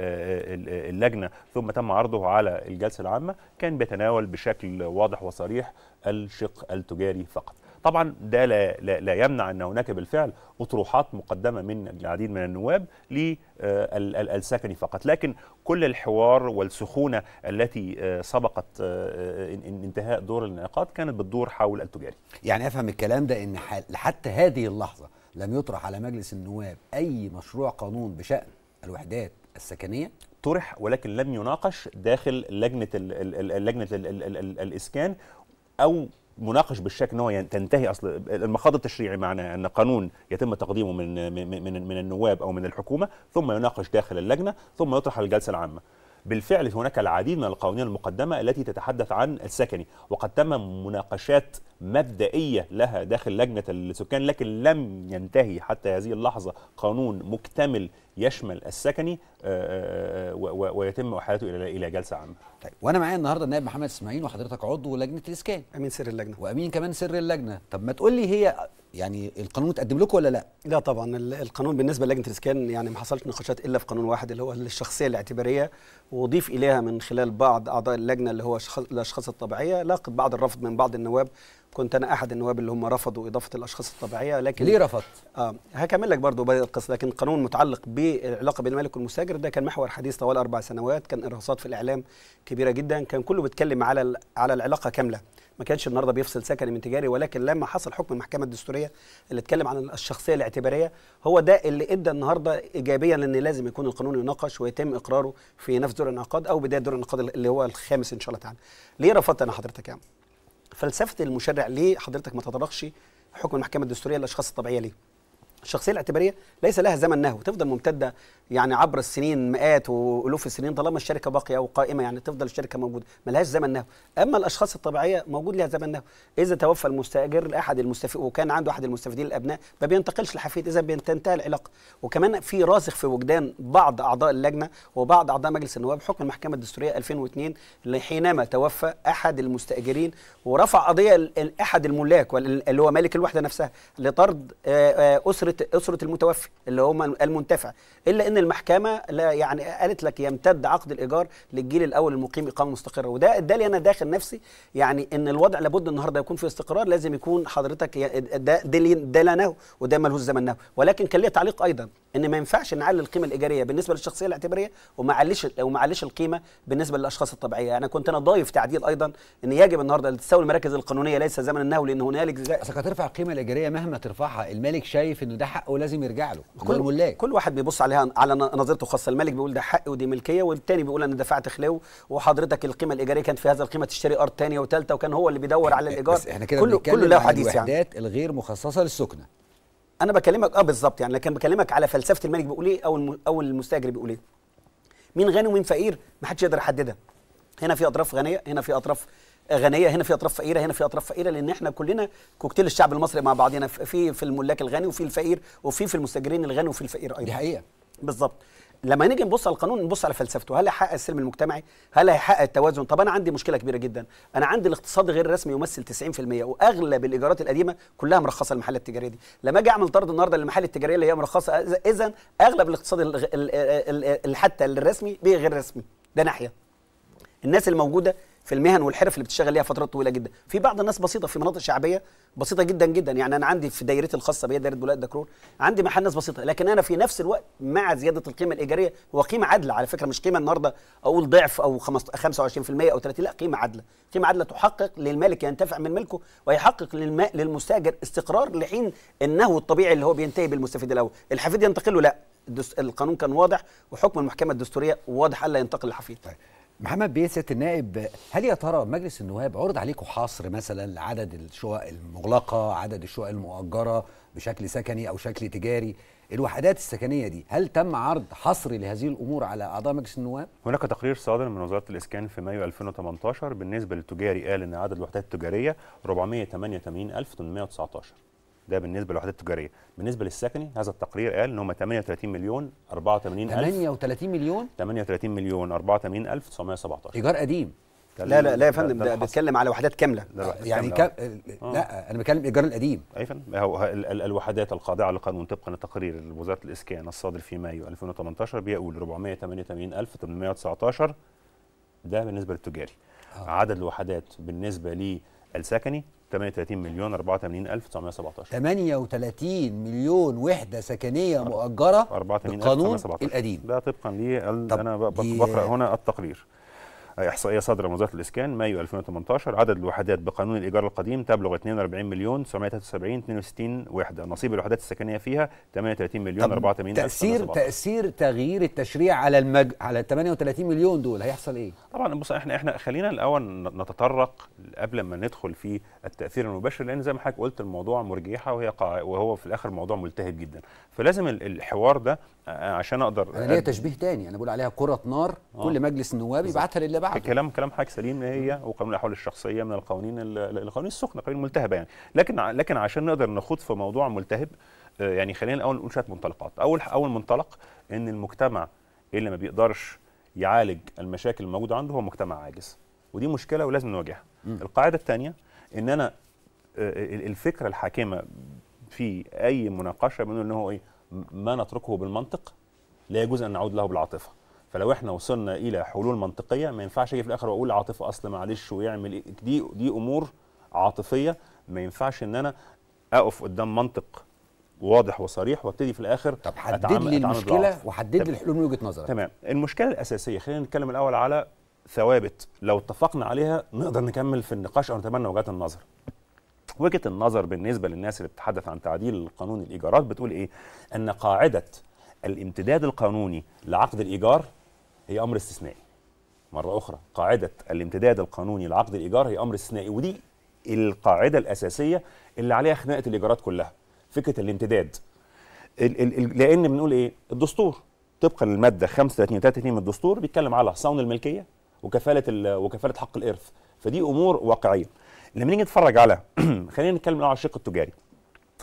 اللجنة ثم تم عرضه على الجلسة العامة كان بيتناول بشكل واضح وصريح الشق التجاري فقط طبعا ده لا, لا, لا يمنع أن هناك بالفعل أطروحات مقدمة من العديد من النواب للسكني فقط لكن كل الحوار والسخونة التي آه، سبقت آه، آه، انتهاء دور النقاط كانت بتدور حول التجاري يعني أفهم الكلام ده أن حتى هذه اللحظة لم يطرح على مجلس النواب أي مشروع قانون بشأن الوحدات السكنية طرح ولكن لم يناقش داخل لجنة لجنة الإسكان أو مناقش بالشكل ان هو تنتهي اصل المخاض التشريعي معناه ان قانون يتم تقديمه من من من, من النواب او من الحكومه ثم يناقش داخل اللجنه ثم يطرح على الجلسه العامه بالفعل هناك العديد من القوانين المقدمه التي تتحدث عن السكني وقد تم مناقشات مبدئيه لها داخل لجنه السكان لكن لم ينتهي حتى هذه اللحظه قانون مكتمل يشمل السكني آه، آه، آه، ويتم احالته الى الى جلسه عامه. طيب وانا معايا النهارده النائب محمد اسماعيل وحضرتك عضو لجنه الاسكان. امين سر اللجنه. وامين كمان سر اللجنه، طب ما تقول لي هي يعني القانون اتقدم لكم ولا لا؟ لا طبعا القانون بالنسبه للجنه الاسكان يعني ما حصلش نقاشات الا في قانون واحد اللي هو الشخصيه الاعتباريه واضيف اليها من خلال بعض اعضاء اللجنه اللي هو الاشخاص الطبيعيه لاقت بعض الرفض من بعض النواب كنت انا احد النواب اللي هم رفضوا اضافه الاشخاص الطبيعيه لكن ليه رفضت؟ اه هكمل لك برضه بدايه القصه لكن قانون متعلق بالعلاقه بين الملك والمستاجر ده كان محور حديث طوال اربع سنوات كان ارهاصات في الاعلام كبيره جدا كان كله بيتكلم على على العلاقه كامله ما كانش النهارده بيفصل سكني من تجاري ولكن لما حصل حكم المحكمه الدستوريه اللي اتكلم عن الشخصيه الاعتباريه هو ده اللي ادى النهارده ايجابيا لان لازم يكون القانون يناقش ويتم اقراره في نفس دور الانعقاد او بدايه دور الانعقاد اللي هو الخامس ان شاء الله تعالى. ليه رفضت انا حضرتك يا عم؟ فلسفه المشرع ليه حضرتك ما تطرقش حكم المحكمه الدستوريه للاشخاص الطبيعيه ليه؟ الشخصيه الاعتباريه ليس لها زمن نهو تفضل ممتده يعني عبر السنين مئات والوف السنين طالما الشركه باقيه وقائمه يعني تفضل الشركه موجوده ما لهاش زمن نهو اما الاشخاص الطبيعيه موجود لها زمن نهو اذا توفى المستاجر لاحد المستفيد وكان عنده احد المستفيدين الابناء ما بينتقلش لحفيد اذا بتنتهي العلاقه وكمان في راسخ في وجدان بعض اعضاء اللجنه وبعض اعضاء مجلس النواب بحكم المحكمه الدستوريه 2002 اللي حينما توفى احد المستاجرين ورفع قضيه احد الملاك اللي هو مالك الوحده نفسها لطرد آه، آه، اسره اسره اسره المتوفي اللي هم المنتفع الا ان المحكمه لا يعني قالت لك يمتد عقد الايجار للجيل الاول المقيم اقامه مستقره وده ادالي انا داخل نفسي يعني ان الوضع لابد النهارده يكون في استقرار لازم يكون حضرتك ده ده لناه وده ملهوش زمن نهو ولكن كان ليه تعليق ايضا ان ما ينفعش نعلي القيمه الايجاريه بالنسبه للشخصيه الاعتباريه وما ومعلش وما القيمه بالنسبه للاشخاص الطبيعيه انا كنت انا ضايف تعديل ايضا ان يجب النهارده تستوي المراكز القانونيه ليس زمن النهو لان هنالك اصل هترفع القيمه الايجاريه مهما ترفعها المالك شايف ان ده حقه ولازم يرجع له كل الملاك كل واحد بيبص عليها على نظرته الخاصه الملك بيقول ده حقي ودي ملكيه والتاني بيقول انا دفعت خلو وحضرتك القيمه الايجاريه كانت في هذا القيمه تشتري ارض ثانيه وثالثه وكان هو اللي بيدور على الايجار بس احنا كله كله له حديث يعني الوحدات الغير مخصصه للسكنه انا بكلمك اه بالظبط يعني لكن بكلمك على فلسفه الملك بيقول ايه او او المستاجر بيقول ايه مين غني ومين فقير ما حدش يقدر يحددها هنا في اطراف غنيه هنا في اطراف غنيه هنا في اطراف فقيره هنا في اطراف فقيره لان احنا كلنا كوكتيل الشعب المصري مع بعضنا في في الملاك الغني وفي الفقير وفي في المستاجرين الغني وفي الفقير ايضا دي حقيقه بالظبط لما نيجي نبص على القانون نبص على فلسفته هل هيحقق السلم المجتمعي هل هيحقق التوازن طب انا عندي مشكله كبيره جدا انا عندي الاقتصاد غير الرسمي يمثل 90% واغلب الايجارات القديمه كلها مرخصه للمحلات التجاريه دي لما اجي اعمل طرد النهارده للمحل التجاريه اللي هي مرخصه اذا اغلب الاقتصاد حتى الرسمي بيه غير رسمي ده ناحيه الناس الموجوده في المهن والحرف اللي بتشتغل ليها فترات طويله جدا في بعض الناس بسيطه في مناطق شعبيه بسيطه جدا جدا يعني انا عندي في دايرتي الخاصه بيا دايره بلاد دكرور عندي محل ناس بسيطه لكن انا في نفس الوقت مع زياده القيمه الايجاريه هو قيمه عادله على فكره مش قيمه النهارده اقول ضعف او 25% او 30 لا قيمه عادله قيمه عادله تحقق للمالك ينتفع من ملكه ويحقق للمستاجر استقرار لحين انه الطبيعي اللي هو بينتهي بالمستفيد الاول الحفيد ينتقل له لا القانون كان واضح وحكم المحكمه الدستوريه واضح الا ينتقل للحفيد طيب. محمد بيست النائب هل يا ترى مجلس النواب عرض عليكم حصر مثلا لعدد الشقق المغلقه عدد الشقق المؤجره بشكل سكني او شكل تجاري الوحدات السكنيه دي هل تم عرض حصر لهذه الامور على اعضاء مجلس النواب هناك تقرير صادر من وزاره الاسكان في مايو 2018 بالنسبه للتجاري قال ان عدد الوحدات التجاريه 488819 ده بالنسبه للوحدات التجاريه بالنسبه للسكني هذا التقرير قال ان هم 38 مليون 84 38 مليون 38 مليون 84 الف 917 ايجار قديم لا لا لا يا فندم ده بتكلم على وحدات كامله يعني كاملة. آه. لا انا بتكلم ايجار القديم اي فندم هو الوحدات الخاضعه للقانون طبقا لتقرير وزاره الاسكان الصادر في مايو 2018 بيقول 488819 ده بالنسبه للتجاري آه. عدد الوحدات بالنسبه للسكني 38 مليون 84917 38 مليون وحده سكنيه مؤجره بالقانون القديم ده طبقا ليه انا بقرا هنا التقرير إحصائية صادرة من وزارة الإسكان مايو 2018 عدد الوحدات بقانون الإيجار القديم تبلغ 42 مليون 973 62 وحدة نصيب الوحدات السكنية فيها 38 مليون 84 تأثير تأثير تغيير التشريع على المج... على ال 38 مليون دول هيحصل إيه؟ طبعا بص احنا احنا خلينا الأول نتطرق قبل ما ندخل في التأثير المباشر لأن زي ما حضرتك قلت الموضوع مرجيحة وهي قا... وهو في الآخر موضوع ملتهب جدا فلازم الحوار ده آه، عشان أقدر أنا ليا تشبيه تاني أنا بقول عليها كرة نار آه. كل مجلس النواب يبعتها للي بعده كلام كلام حضرتك سليم هي وقانون الاحوال الشخصيه من القوانين القوانين السخنه القوانين الملتهبه يعني لكن لكن عشان نقدر نخوض في موضوع ملتهب آه، يعني خلينا الاول نقول شويه منطلقات اول اول منطلق ان المجتمع اللي ما بيقدرش يعالج المشاكل الموجوده عنده هو مجتمع عاجز ودي مشكله ولازم نواجهها القاعده الثانيه ان انا آه، الفكره الحاكمه في اي مناقشه بنقول ان هو ايه ما نتركه بالمنطق لا يجوز ان نعود له بالعاطفه فلو احنا وصلنا الى حلول منطقيه ما ينفعش اجي في الاخر واقول عاطفه اصل معلش ويعمل إيه. دي دي امور عاطفيه ما ينفعش ان انا اقف قدام منطق واضح وصريح وابتدي في الاخر طب حدد لي المشكله وحدد لي الحلول من وجهه نظرك تمام المشكله الاساسيه خلينا نتكلم الاول على ثوابت لو اتفقنا عليها نقدر نكمل في النقاش او نتبنى وجهات النظر وجهه النظر بالنسبه للناس اللي بتتحدث عن تعديل قانون الايجارات بتقول ايه ان قاعده الامتداد القانوني لعقد الايجار هي امر استثنائي مره اخرى قاعده الامتداد القانوني لعقد الايجار هي امر استثنائي ودي القاعده الاساسيه اللي عليها خناقه الايجارات كلها فكره الامتداد ال ال ال لان بنقول ايه الدستور طبقا للماده 35 32 من الدستور بيتكلم على صون الملكيه وكفاله وكفاله حق الارث فدي امور واقعيه لما نيجي نتفرج على خلينا نتكلم على الشق التجاري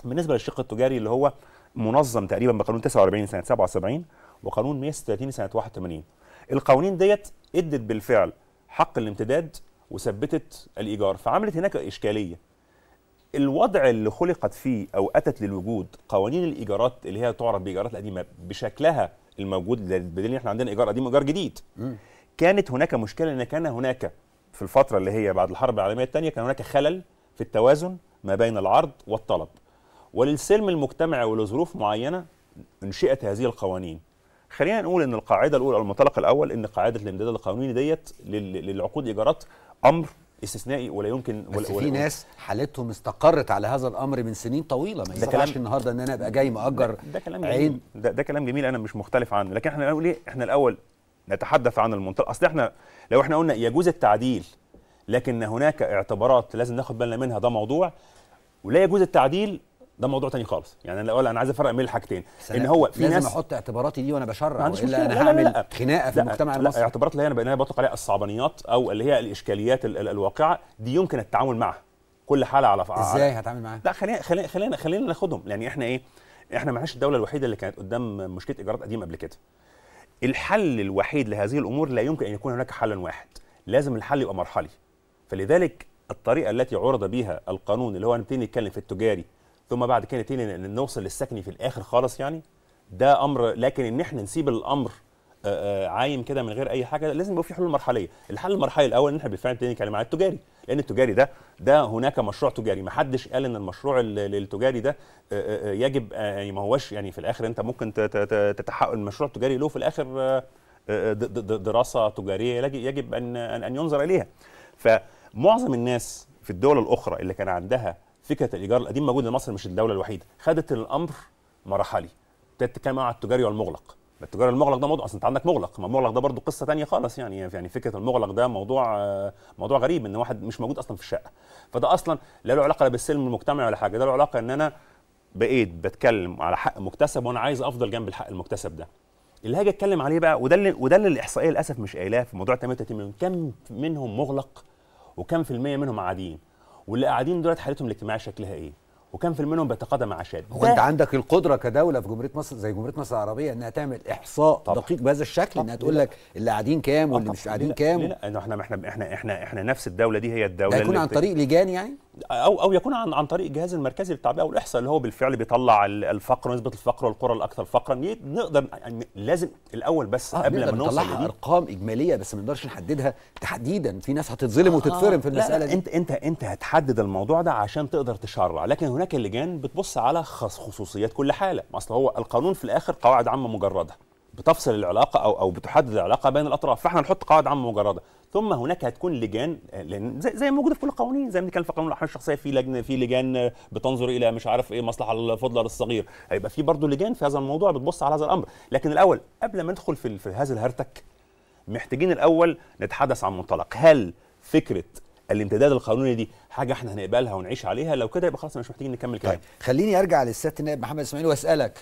بالنسبه للشق التجاري اللي هو منظم تقريبا بقانون 49 سنه 77 وقانون 136 سنه 81 القوانين ديت ادت بالفعل حق الامتداد وثبتت الايجار فعملت هناك اشكاليه الوضع اللي خلقت فيه او اتت للوجود قوانين الايجارات اللي هي تعرف بايجارات القديمه بشكلها الموجود بدليل احنا عندنا ايجار قديم وايجار جديد كانت هناك مشكله ان كان هناك في الفتره اللي هي بعد الحرب العالميه الثانيه كان هناك خلل في التوازن ما بين العرض والطلب وللسلم المجتمعي ولظروف معينه انشئت هذه القوانين خلينا نقول ان القاعده الاولى او المنطلق الاول ان قاعده الامداد القانوني ديت للعقود ايجارات امر استثنائي ولا يمكن ولا بس ولا في ولا ناس حالتهم استقرت على هذا الامر من سنين طويله ما يصحش النهارده ان انا ابقى جاي ماجر ده, ده كلام عين جميل ده, ده كلام جميل انا مش مختلف عنه لكن احنا نقول ايه احنا الاول نتحدث عن المنطلق اصل احنا لو احنا قلنا يجوز التعديل لكن هناك اعتبارات لازم ناخد بالنا منها ده موضوع ولا يجوز التعديل ده موضوع تاني خالص يعني انا الاول انا عايز افرق بين الحاجتين ان هو في لازم ناس لازم احط اعتباراتي دي وانا بشرع ما عنديش مشكله انا هعمل لا لا. خناقه في لا المجتمع المصري لا اعتبارات اللي هي انا, بقى بطلق عليها الصعبانيات او اللي هي الاشكاليات ال ال الواقعه دي يمكن التعامل معها كل حاله على ازاي هتعامل معاها لا خلينا خلينا خلينا خلينا ناخدهم يعني احنا ايه احنا معناش الدوله الوحيده اللي كانت قدام مشكله ايجارات قديمه قبل كده الحل الوحيد لهذه الامور لا يمكن ان يكون هناك حل واحد لازم الحل يبقى مرحلي فلذلك الطريقه التي عرض بها القانون اللي هو نبتدي نتكلم في التجاري ثم بعد كده نبتدي نوصل للسكني في الاخر خالص يعني ده امر لكن ان احنا نسيب الامر آه، آه، عايم كده من غير اي حاجه لازم يبقى في حلول مرحليه الحل المرحلي الاول ان احنا بالفعل نبتدي نتكلم عن التجاري لان التجاري ده ده هناك مشروع تجاري ما حدش قال ان المشروع التجاري ده آه، يجب يعني ما هوش يعني في الاخر انت ممكن تتحقق المشروع التجاري له في الاخر دراسه تجاريه يجب ان ان ينظر اليها فمعظم الناس في الدول الاخرى اللي كان عندها فكره الايجار القديم موجوده مصر مش الدوله الوحيده خدت الامر مرحلي ابتدت تتكلم على التجاري والمغلق التجاري المغلق ده موضوع اصل انت عندك مغلق ما المغلق ده برضه قصه تانية خالص يعني يعني فكره المغلق ده موضوع موضوع غريب ان واحد مش موجود اصلا في الشقه فده اصلا لا له علاقه لا بالسلم المجتمعي ولا حاجه ده له علاقه ان انا بقيت بتكلم على حق مكتسب وانا عايز افضل جنب الحق المكتسب ده اللي هاجي اتكلم عليه بقى وده اللي وده اللي الاحصائيه للاسف مش قايلاه في موضوع 38 مليون كم منهم مغلق وكم في المية منهم عاديين واللي قاعدين دولت حالتهم الاجتماعيه شكلها ايه وكان في منهم بيتقاضى مع شاب وانت عندك القدره كدوله في جمهوريه مصر زي جمهوريه مصر العربيه انها تعمل احصاء طبعًا. دقيق بهذا الشكل انها تقول لك اللي قاعدين كام واللي مش قاعدين كام لا احنا احنا احنا احنا نفس الدوله دي هي الدوله هيكون عن طريق لجان يعني او او يكون عن عن طريق الجهاز المركزي للتعبئه والاحصاء اللي هو بالفعل بيطلع الفقر ونسبه الفقر والقرى الاكثر فقرا نقدر يعني لازم الاول بس آه قبل ما نوصل لدي ارقام اجماليه بس ما نقدرش نحددها تحديدا في ناس هتتظلم آه, آه. وتتفرم في المساله دي انت انت انت هتحدد الموضوع ده عشان تقدر تشرع لكن هناك اللجان بتبص على خصوصيات كل حاله اصل هو القانون في الاخر قواعد عامه مجرده بتفصل العلاقه او او بتحدد العلاقه بين الاطراف فاحنا نحط قواعد عامه مجرده ثم هناك هتكون لجان لان زي, زي موجوده في كل القوانين زي ما كان في قانون الاحوال الشخصيه في لجنه في لجان بتنظر الى مش عارف ايه مصلحه الفضلر الصغير هيبقى في برضه لجان في هذا الموضوع بتبص على هذا الامر لكن الاول قبل ما ندخل في, في هذا الهرتك محتاجين الاول نتحدث عن منطلق هل فكره الامتداد القانوني دي حاجه احنا هنقبلها ونعيش عليها لو كده يبقى خلاص مش محتاجين نكمل كلام طيب. خليني ارجع للست النائب محمد اسماعيل واسالك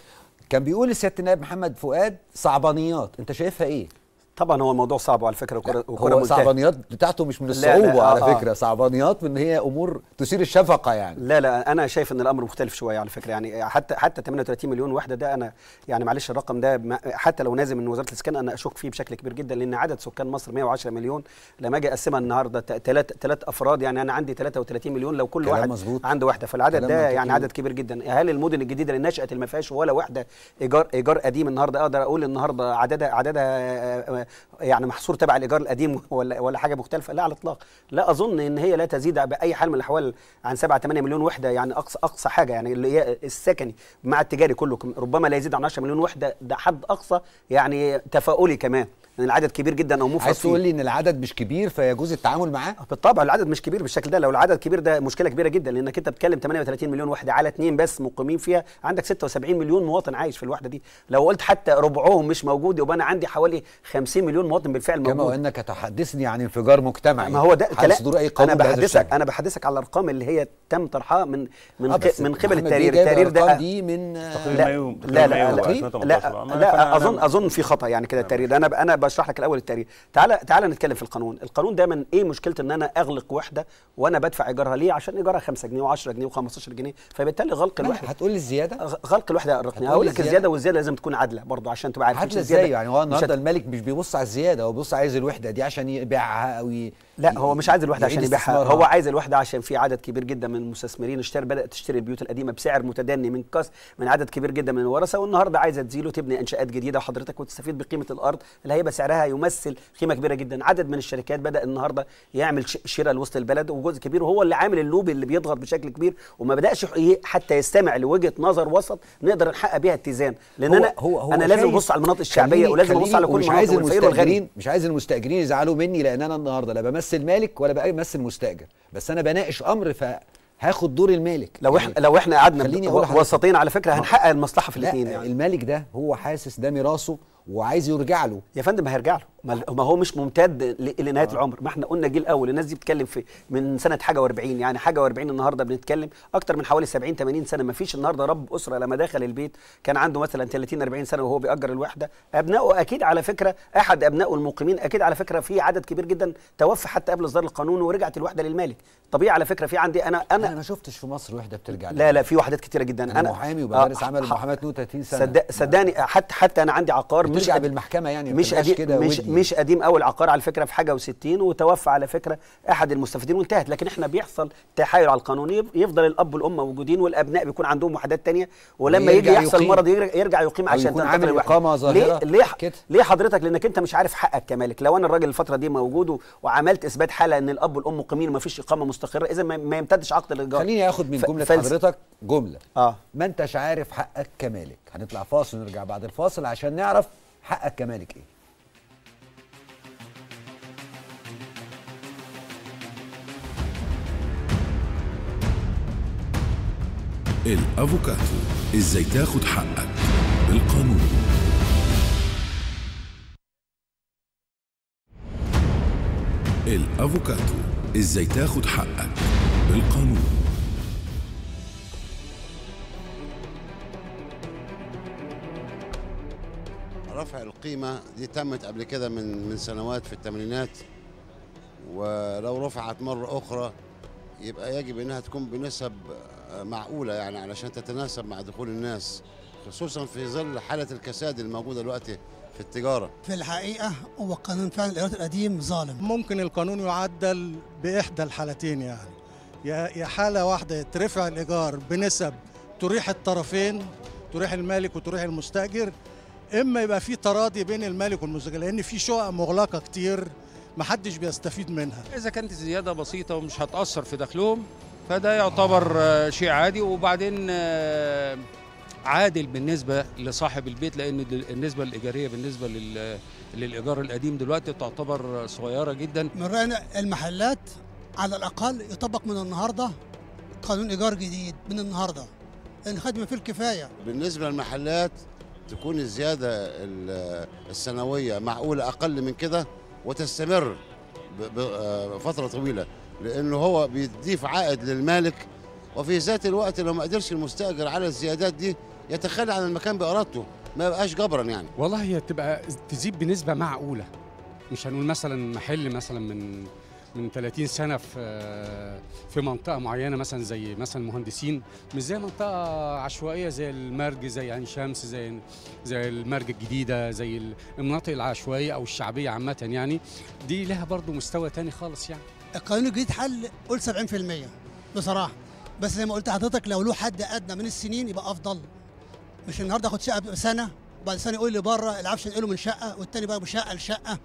كان بيقول السيد النائب محمد فؤاد صعبانيات انت شايفها ايه طبعا هو الموضوع صعب على فكره وكره وكره هو صعبانيات بتاعته مش من الصعوبه لا لا آه على فكره آه. صعبانيات من هي امور تثير الشفقه يعني لا لا انا شايف ان الامر مختلف شويه على فكره يعني حتى حتى 38 مليون وحده ده انا يعني معلش الرقم ده حتى لو نازل من وزاره الاسكان انا اشك فيه بشكل كبير جدا لان عدد سكان مصر 110 مليون لما اجي اقسمها النهارده ثلاث ثلاث افراد يعني انا عندي 33 مليون لو كل واحد مزبوط. عنده واحده فالعدد ده يعني عدد كبير جدا هل المدن الجديده اللي نشات اللي ما فيهاش ولا واحده ايجار ايجار قديم النهارده اقدر اقول النهارده عددها عددها آه، آه، يعني محصور تبع الايجار القديم ولا ولا حاجه مختلفه لا على الاطلاق لا اظن ان هي لا تزيد باي حال من الاحوال عن 7 8 مليون وحده يعني اقصى اقصى حاجه يعني اللي هي السكني مع التجاري كله ربما لا يزيد عن 10 مليون وحده ده حد اقصى يعني تفاؤلي كمان لان العدد كبير جدا او مفرط عايز تقول لي ان العدد مش كبير فيجوز التعامل معاه؟ بالطبع العدد مش كبير بالشكل ده لو العدد كبير ده مشكله كبيره جدا لانك انت بتتكلم 38 مليون وحده على اثنين بس مقيمين فيها عندك 76 مليون مواطن عايش في الوحده دي لو قلت حتى ربعهم مش موجود يبقى انا عندي حوالي 50 مليون مواطن بالفعل موجود كما وانك تحدثني عن انفجار مجتمعي ما هو ده صدور اي قانون انا بحدثك انا بحدثك على الارقام اللي هي تم طرحها من من آه، من قبل التقرير التقرير ده دي من لا لا لا, لا اظن اظن في خطا يعني كده التقرير انا انا بقى اشرح لك الاول التاريخ تعال تعال نتكلم في القانون القانون دايما ايه مشكله ان انا اغلق وحده وانا بدفع ايجارها ليه عشان ايجارها 5 جنيه و10 جنيه و15 جنيه فبالتالي غلق الوحده هتقول لي الزياده غلق الوحده الرقميه هقول لك الزياده والزياده لازم تكون عادله برضه عشان تبقى عارف عادله ازاي يعني هو النهارده الملك مش بيبص على الزياده هو بيبص عايز الوحده دي عشان يبيعها او ي... لا هو مش عايز الوحده عشان يبيعها هو عايز الوحده عشان في عدد كبير جدا من المستثمرين اشتري بدات تشتري البيوت القديمه بسعر متدني من كاس من عدد كبير جدا من الورثه والنهارده عايزه تزيله تبني انشاءات جديده وحضرتك وتستفيد بقيمه الارض اللي هيبقى سعرها يمثل قيمه كبيره جدا عدد من الشركات بدا النهارده يعمل شراء لوسط البلد وجزء كبير وهو اللي عامل اللوبي اللي بيضغط بشكل كبير وما بداش حتى يستمع لوجهه نظر وسط نقدر نحقق بيها اتزان لان هو انا هو هو انا لازم ابص على المناطق الشعبيه ولازم ابص على كل مناطق الفقير مش عايز المستاجرين يزعلوا مني لان انا النهارده لا بمثل مالك ولا بمثل مستاجر بس انا بناقش امر ف هاخد دور المالك لو احنا يعني لو احنا قعدنا وسطين على فكره هنحقق المصلحه في الاثنين يعني المالك ده هو حاسس ده ميراثه وعايز يرجع له يا فندم هيرجع له ما هو مش ممتد لنهايه آه. العمر ما احنا قلنا جيل اول الناس دي بتتكلم في من سنه حاجه و40 يعني حاجه و40 النهارده بنتكلم اكتر من حوالي 70 80 سنه ما فيش النهارده رب اسره لما دخل البيت كان عنده مثلا 30 40 سنه وهو بيأجر الوحده ابنائه اكيد على فكره احد ابنائه المقيمين اكيد على فكره في عدد كبير جدا توفى حتى قبل اصدار القانون ورجعت الوحده للمالك طبيعي على فكره في عندي انا انا انا ما شفتش في مصر وحده بترجع لا لا في وحدات كتيره جدا انا, أنا محامي وبدرس آه عمل المحاماه 32 سنه صدقني حتى حتى انا عندي عقار مش قد... بالمحكمه يعني مش قديم كده مش, مش قديم قوي العقار على فكره في حاجه و60 وتوفى على فكره احد المستفيدين وانتهت لكن احنا بيحصل تحايل على القانون يفضل الاب والام موجودين والابناء بيكون عندهم وحدات تانية ولما يجي يحصل يقيم. مرض يرجع يقيم عشان تنتقل اقامه ظاهره ليه ليه, كده. ليه حضرتك لانك انت مش عارف حقك كمالك لو انا الراجل الفتره دي موجود وعملت اثبات حاله ان الاب والام مقيمين ومفيش اقامه مستقره اذا ما يمتدش عقد الايجار خليني اخد من جمله فلس... حضرتك جمله اه ما انتش عارف حقك كمالك هنطلع فاصل ونرجع بعد الفاصل عشان نعرف حقك كمالك ايه الافوكاتو ازاي تاخد حقك بالقانون الافوكاتو ازاي تاخد حقك بالقانون القيمه دي تمت قبل كده من من سنوات في الثمانينات ولو رفعت مره اخرى يبقى يجب انها تكون بنسب معقوله يعني علشان تتناسب مع دخول الناس خصوصا في ظل حاله الكساد الموجوده دلوقتي في التجاره. في الحقيقه هو قانون فعل الايراد القديم ظالم. ممكن القانون يعدل باحدى الحالتين يعني يا حاله واحده يترفع الايجار بنسب تريح الطرفين تريح المالك وتريح المستاجر اما يبقى في تراضي بين الملك والمزوجه لان في شقق مغلقه كتير محدش بيستفيد منها اذا كانت زياده بسيطه ومش هتاثر في دخلهم فده يعتبر آه، شيء عادي وبعدين آه، عادل بالنسبه لصاحب البيت لان النسبه الايجاريه بالنسبه للايجار القديم دلوقتي تعتبر صغيره جدا من راينا المحلات على الاقل يطبق من النهارده قانون ايجار جديد من النهارده الخدمه يعني خد فيه الكفايه بالنسبه للمحلات تكون الزياده السنويه معقوله اقل من كده وتستمر آه، فتره طويله لانه هو بيضيف عائد للمالك وفي ذات الوقت لو ما قدرش المستاجر على الزيادات دي يتخلى عن المكان بارادته ما يبقاش جبرا يعني والله هي تبقى تزيد بنسبه معقوله مش هنقول مثلا محل مثلا من من 30 سنه في في منطقه معينه مثلا زي مثلا مهندسين مش زي منطقه عشوائيه زي المرج زي عين شمس زي زي المرج الجديده زي المناطق العشوائيه او الشعبيه عامه يعني دي لها برضو مستوى تاني خالص يعني القانون الجديد حل قول 70% بصراحه بس زي ما قلت لحضرتك لو له حد ادنى من السنين يبقى افضل مش النهارده اخد شقه سنه وبعد سنه يقول لي بره العفش انقله من شقه والتاني بقى من شقه لشقه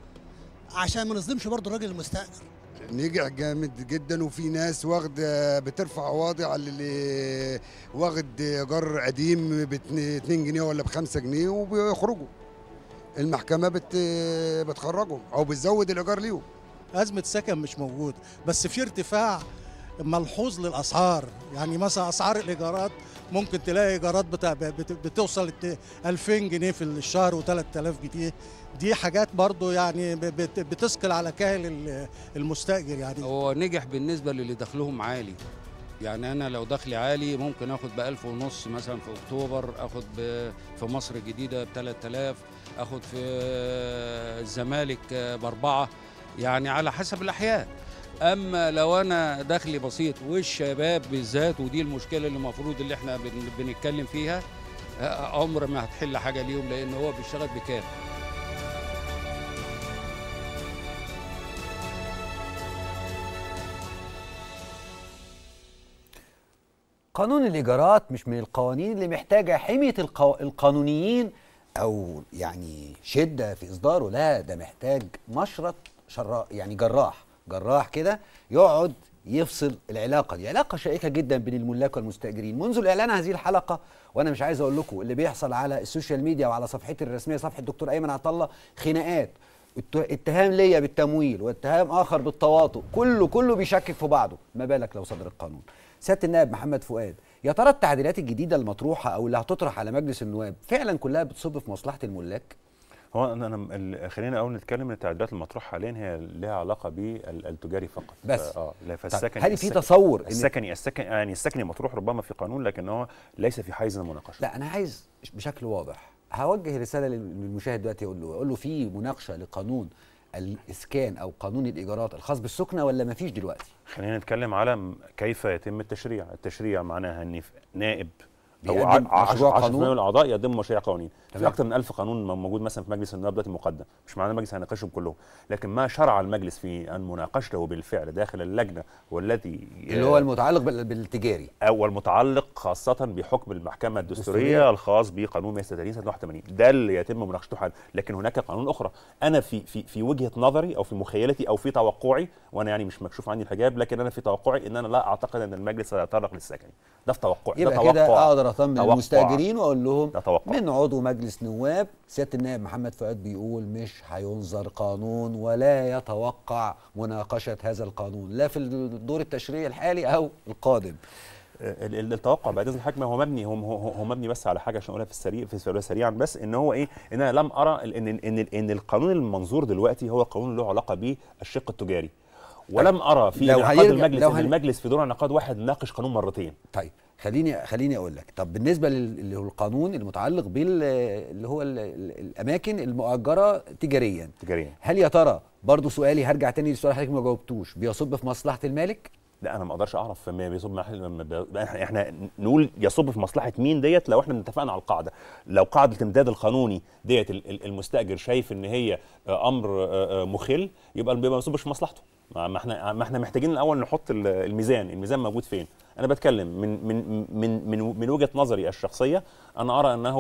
عشان ما نظلمش برضه الراجل المستاجر نجح جامد جدا وفي ناس واخد بترفع واضع اللي واخد جر قديم ب 2 جنيه ولا ب 5 جنيه وبيخرجوا المحكمه بت بتخرجهم او بتزود الايجار ليهم ازمه سكن مش موجوده بس في ارتفاع ملحوظ للاسعار يعني مثلا اسعار الايجارات ممكن تلاقي ايجارات بتاع بتوصل 2000 جنيه في الشهر و3000 جنيه دي حاجات برضو يعني بتثقل على كاهل المستاجر يعني هو نجح بالنسبه للي دخلهم عالي يعني انا لو دخلي عالي ممكن اخد ب 1000 ونص مثلا في اكتوبر اخد في مصر الجديده ب 3000 اخد في الزمالك باربعه يعني على حسب الاحياء اما لو انا دخلي بسيط والشباب بالذات ودي المشكله اللي المفروض اللي احنا بنتكلم فيها آه، عمر ما هتحل حاجه ليهم لان هو بيشتغل بكام قانون الايجارات مش من القوانين اللي محتاجه حميه القو... القانونيين او يعني شده في اصداره لا ده محتاج مشرط شرا... يعني جراح جراح كده يقعد يفصل العلاقه دي علاقه شائكه جدا بين الملاك والمستاجرين منذ الاعلان هذه الحلقه وانا مش عايز اقول لكم اللي بيحصل على السوشيال ميديا وعلى صفحتي الرسميه صفحه الدكتور ايمن عطله خناقات اتهام ليا بالتمويل واتهام اخر بالتواطؤ كله كله بيشكك في بعضه ما بالك لو صدر القانون سياده النائب محمد فؤاد يا ترى التعديلات الجديده المطروحه او اللي هتطرح على مجلس النواب فعلا كلها بتصب في مصلحه الملاك هو انا خلينا الاول نتكلم ان التعديلات المطروحه حاليا هي لها علاقه بالتجاري فقط بس اه, آه، طيب، فالسكني هل في تصور السكني السكني يعني السكني مطروح ربما في قانون لكن هو ليس في حيز المناقشه لا انا عايز بشكل واضح هوجه رساله للمشاهد دلوقتي اقول له اقول له في مناقشه لقانون الاسكان او قانون الايجارات الخاص بالسكنه ولا ما فيش دلوقتي خلينا نتكلم على كيف يتم التشريع التشريع معناها ان نائب او 10 قانون من الاعضاء يقدموا مشاريع قوانين في اكثر من 1000 قانون موجود مثلا في مجلس النواب دلوقتي مقدم مش معناه المجلس هيناقشهم كلهم لكن ما شرع المجلس في ان مناقشته بالفعل داخل اللجنه والتي اللي هو المتعلق بالتجاري او المتعلق خاصه بحكم المحكمه الدستوريه الخاص بقانون 130 سنه 81 ده اللي يتم مناقشته حالا لكن هناك قانون اخرى انا في في في وجهه نظري او في مخيلتي او في توقعي وانا يعني مش مكشوف عني الحجاب لكن انا في توقعي ان انا لا اعتقد ان المجلس سيتطرق للسكن ده في توقعي ده توقع مباشره من توقع. المستاجرين واقول لهم من عضو مجلس نواب سياده النائب محمد فؤاد بيقول مش هينظر قانون ولا يتوقع مناقشه هذا القانون لا في الدور التشريعي الحالي او القادم التوقع بعد اذن الحكمه هو مبني هو, هو مبني بس على حاجه عشان اقولها في السريع في سريعا بس ان هو ايه ان انا لم ارى ان ان ان القانون المنظور دلوقتي هو قانون له علاقه بالشق التجاري ولم ارى في نقاد المجلس لو هن... المجلس في دور نقاد واحد ناقش قانون مرتين طيب خليني خليني اقول لك طب بالنسبه للقانون المتعلق بال اللي هو الاماكن المؤجره تجاريا تجاريا هل يا ترى برضه سؤالي هرجع تاني لسؤال حضرتك ما جاوبتوش بيصب في مصلحه المالك لا انا ما اقدرش اعرف ما بيصب احنا نقول يصب في مصلحه مين ديت لو احنا اتفقنا على القاعده لو قاعده الامداد القانوني ديت المستاجر شايف ان هي امر آه، آه، مخل يبقى ما يصبش في مصلحته ما احنا ما احنا محتاجين الاول نحط الميزان الميزان موجود فين انا بتكلم من من من من, من وجهه نظري الشخصيه انا ارى انه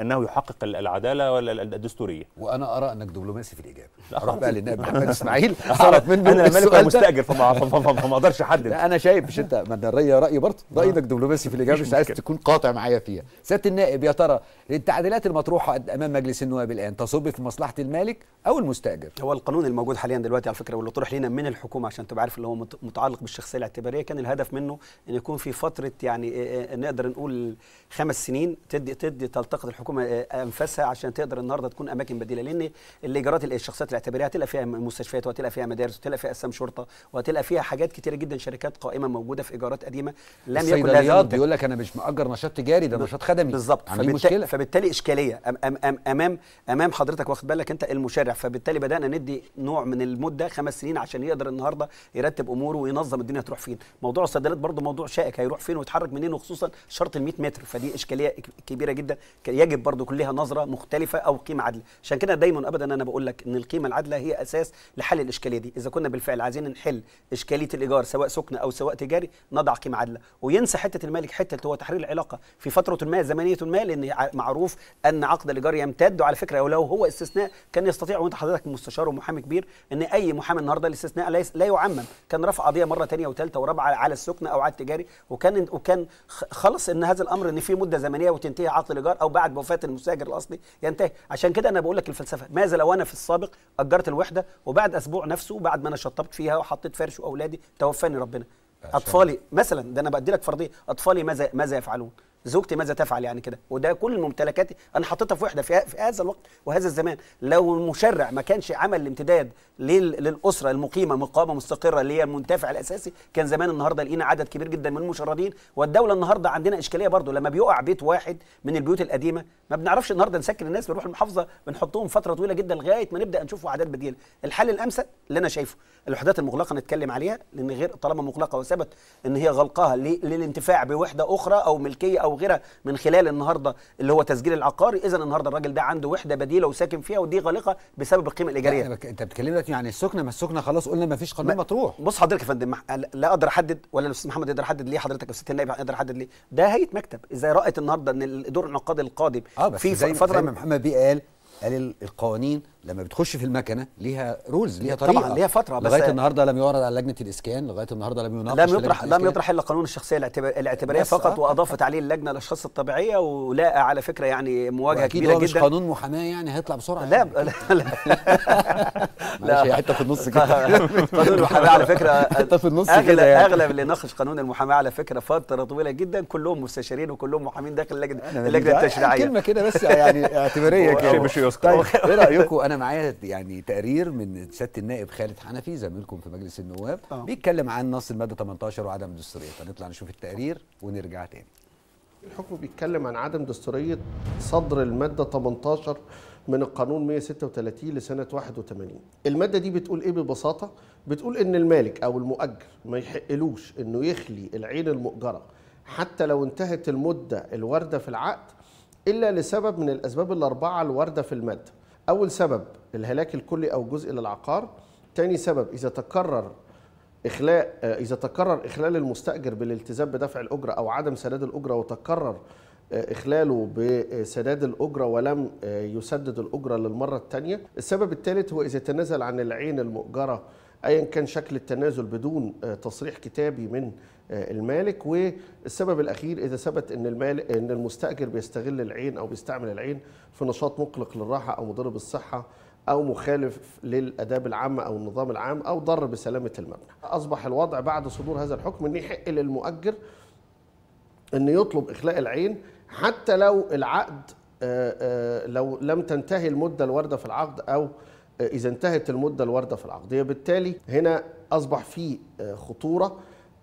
انه يحقق العداله الدستوريه وانا ارى انك دبلوماسي في الاجابه اروح بقى للنائب محمد اسماعيل اعرف منه انا مالك مستاجر فما فما اقدرش احدد انا شايف مش انت ما ده رايي برضه آه. رايي انك دبلوماسي في الاجابه مش عايز تكون قاطع معايا فيها سياده النائب يا ترى التعديلات المطروحه امام مجلس النواب الان تصب في مصلحه المالك او المستاجر هو القانون الموجود حاليا دلوقتي على فكره واللي طرح لنا من الحكومه عشان تبقى عارف اللي هو متعلق بالشخصيه الاعتباريه كان الهدف منه ان يكون في فتره يعني نقدر نقول خمس سنين تدي تدي تلتقط الحكومه انفاسها عشان تقدر النهارده تكون اماكن بديله لان الاجراءات الشخصيات الاعتباريه هتلاقي فيها مستشفيات وهتلاقي فيها مدارس وهتلاقي فيها اقسام شرطه وهتلاقي فيها حاجات كتيره جدا شركات قائمه موجوده في ايجارات قديمه لم يكن لها بيقول لك انا مش مأجر نشاط تجاري ده نشاط خدمي بالظبط فبالتالي, فبالتالي اشكاليه أم أم أم امام امام حضرتك واخد بالك انت المشرع فبالتالي بدانا ندي نوع من المده خمس خمس سنين عشان يقدر النهارده يرتب اموره وينظم الدنيا هتروح فين موضوع الصيدليات برضه موضوع شائك هيروح فين ويتحرك منين وخصوصا شرط ال 100 متر فدي اشكاليه كبيره جدا يجب برضه يكون نظره مختلفه او قيمه عادله عشان كده دايما ابدا انا بقول لك ان القيمه العادله هي اساس لحل الاشكاليه دي اذا كنا بالفعل عايزين نحل اشكاليه الايجار سواء سكن او سواء تجاري نضع قيمه عادله وينسى حته المالك حته هو تحرير العلاقه في فتره ما زمنيه ما لان معروف ان عقد الايجار يمتد وعلى فكره ولو هو استثناء كان يستطيع وانت حضرتك مستشار ومحامي كبير ان اي محامي النهارده الاستثناء ليس لا يعمم كان رفع قضيه مره ثانيه وثالثه ورابعه على السكن او على التجاري وكان وكان خلص ان هذا الامر ان في مده زمنيه وتنتهي عقد الايجار او بعد وفاه المستاجر الاصلي ينتهي عشان كده انا بقول لك الفلسفه ماذا لو انا في السابق اجرت الوحده وبعد اسبوع نفسه بعد ما انا شطبت فيها وحطيت فرش واولادي توفاني ربنا اطفالي مثلا ده انا بدي لك فرضيه اطفالي ماذا ماذا يفعلون زوجتي ماذا تفعل يعني كده وده كل ممتلكاتي انا حطيتها في وحده في, في هذا الوقت وهذا الزمان لو المشرع ما كانش عمل الامتداد للاسره المقيمه مقامه مستقره اللي هي المنتفع الاساسي كان زمان النهارده لقينا عدد كبير جدا من المشردين والدوله النهارده عندنا اشكاليه برضو لما بيقع بيت واحد من البيوت القديمه ما بنعرفش النهارده نسكن الناس بنروح المحافظه بنحطهم فتره طويله جدا لغايه ما نبدا نشوف وحدات بديله الحل الامثل اللي انا شايفه الوحدات المغلقه نتكلم عليها لان غير طالما مغلقه وثبت ان هي غلقها للانتفاع بوحده اخرى او ملكيه او او غيرها من خلال النهارده اللي هو تسجيل العقاري اذا النهارده الراجل ده عنده وحده بديله وساكن فيها ودي غالقه بسبب القيمه الايجاريه انت بتكلم دلوقتي يعني السكنه ما السكنه خلاص قلنا ما فيش قانون مطروح بص حضرتك يا فندم لا اقدر احدد ولا الاستاذ محمد يقدر يحدد ليه حضرتك يا استاذ يقدر يحدد ليه ده هيئه مكتب اذا رات النهارده ان دور النقاد القادم آه بس في زي فتره زي محمد بيه قال قال القوانين لما بتخش في المكنه ليها رولز ليها طريقه طبعا ليها فتره بس لغايه النهارده لم يعرض على لجنه الاسكان لغايه النهارده لم يناقش لم يطرح لم يطرح الا قانون الشخصيه الاعتباريه فقط آه واضافت آه عليه اللجنه الاشخاص الطبيعيه ولاقى على فكره يعني مواجهه كبيره جدا مش قانون محاماه يعني هيطلع بسرعه لا يعني. لا لا لا هي حته في النص كده قانون المحاماه على فكره حته في النص كده يعني. اغلب اللي ناقش قانون المحاماه على فكره فتره طويله جدا كلهم مستشارين وكلهم محامين داخل اللجنه اللجنه التشريعيه آه، كلمه كده بس يعني اعتباريه كده مش يذكر طيب، ايه رايكم انا معايا يعني تقرير من سياده النائب خالد حنفي زميلكم في مجلس النواب أوه. بيتكلم عن نص الماده 18 وعدم الدستوريه فنطلع نشوف التقرير ونرجع تاني الحكم بيتكلم عن عدم دستوريه صدر الماده 18 من القانون 136 لسنه 81 الماده دي بتقول ايه ببساطه بتقول ان المالك او المؤجر ما يحقلوش انه يخلي العين المؤجره حتى لو انتهت المده الوارده في العقد الا لسبب من الاسباب الاربعه الوارده في الماده أول سبب الهلاك الكلي أو جزء للعقار تاني سبب إذا تكرر إخلاء آه، إذا تكرر إخلال المستأجر بالالتزام بدفع الأجرة أو عدم سداد الأجرة وتكرر آه، إخلاله بسداد الأجرة ولم آه، يسدد الأجرة للمرة الثانية السبب الثالث هو إذا تنازل عن العين المؤجرة ايا كان شكل التنازل بدون آه، تصريح كتابي من آه، المالك والسبب الاخير اذا ثبت ان المالك ان المستاجر بيستغل العين او بيستعمل العين في نشاط مقلق للراحه او مضر بالصحه او مخالف للاداب العامه او النظام العام او ضر بسلامه المبنى. اصبح الوضع بعد صدور هذا الحكم ان يحق للمؤجر ان يطلب اخلاء العين حتى لو العقد آه، لو لم تنتهي المده الوارده في العقد او آه، اذا انتهت المده الوارده في العقديه بالتالي هنا اصبح في آه، خطوره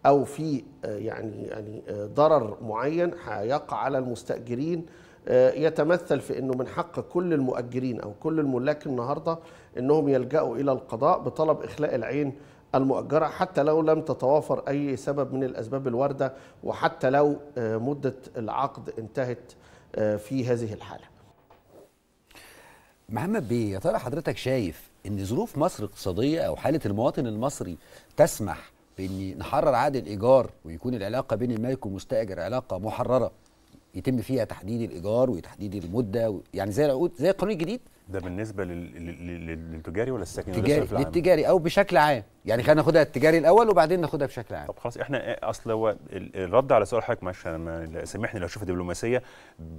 او في آه، يعني يعني ضرر معين هيقع على المستاجرين يتمثل في انه من حق كل المؤجرين او كل الملاك النهارده انهم يلجاوا الى القضاء بطلب اخلاء العين المؤجرة حتى لو لم تتوافر أي سبب من الأسباب الواردة وحتى لو مدة العقد انتهت في هذه الحالة محمد بيه يا ترى حضرتك شايف ان ظروف مصر اقتصاديه او حاله المواطن المصري تسمح بان نحرر عقد الايجار ويكون العلاقه بين المالك والمستاجر علاقه محرره يتم فيها تحديد الايجار وتحديد المده يعني زي العقود زي القانون الجديد ده بالنسبه للتجاري ولا الساكن التجاري للتجاري او بشكل عام يعني خلينا ناخدها التجاري الاول وبعدين ناخدها بشكل عام طب خلاص احنا اصل هو الرد على سؤال حضرتك معلش سامحني لو اشوفها دبلوماسيه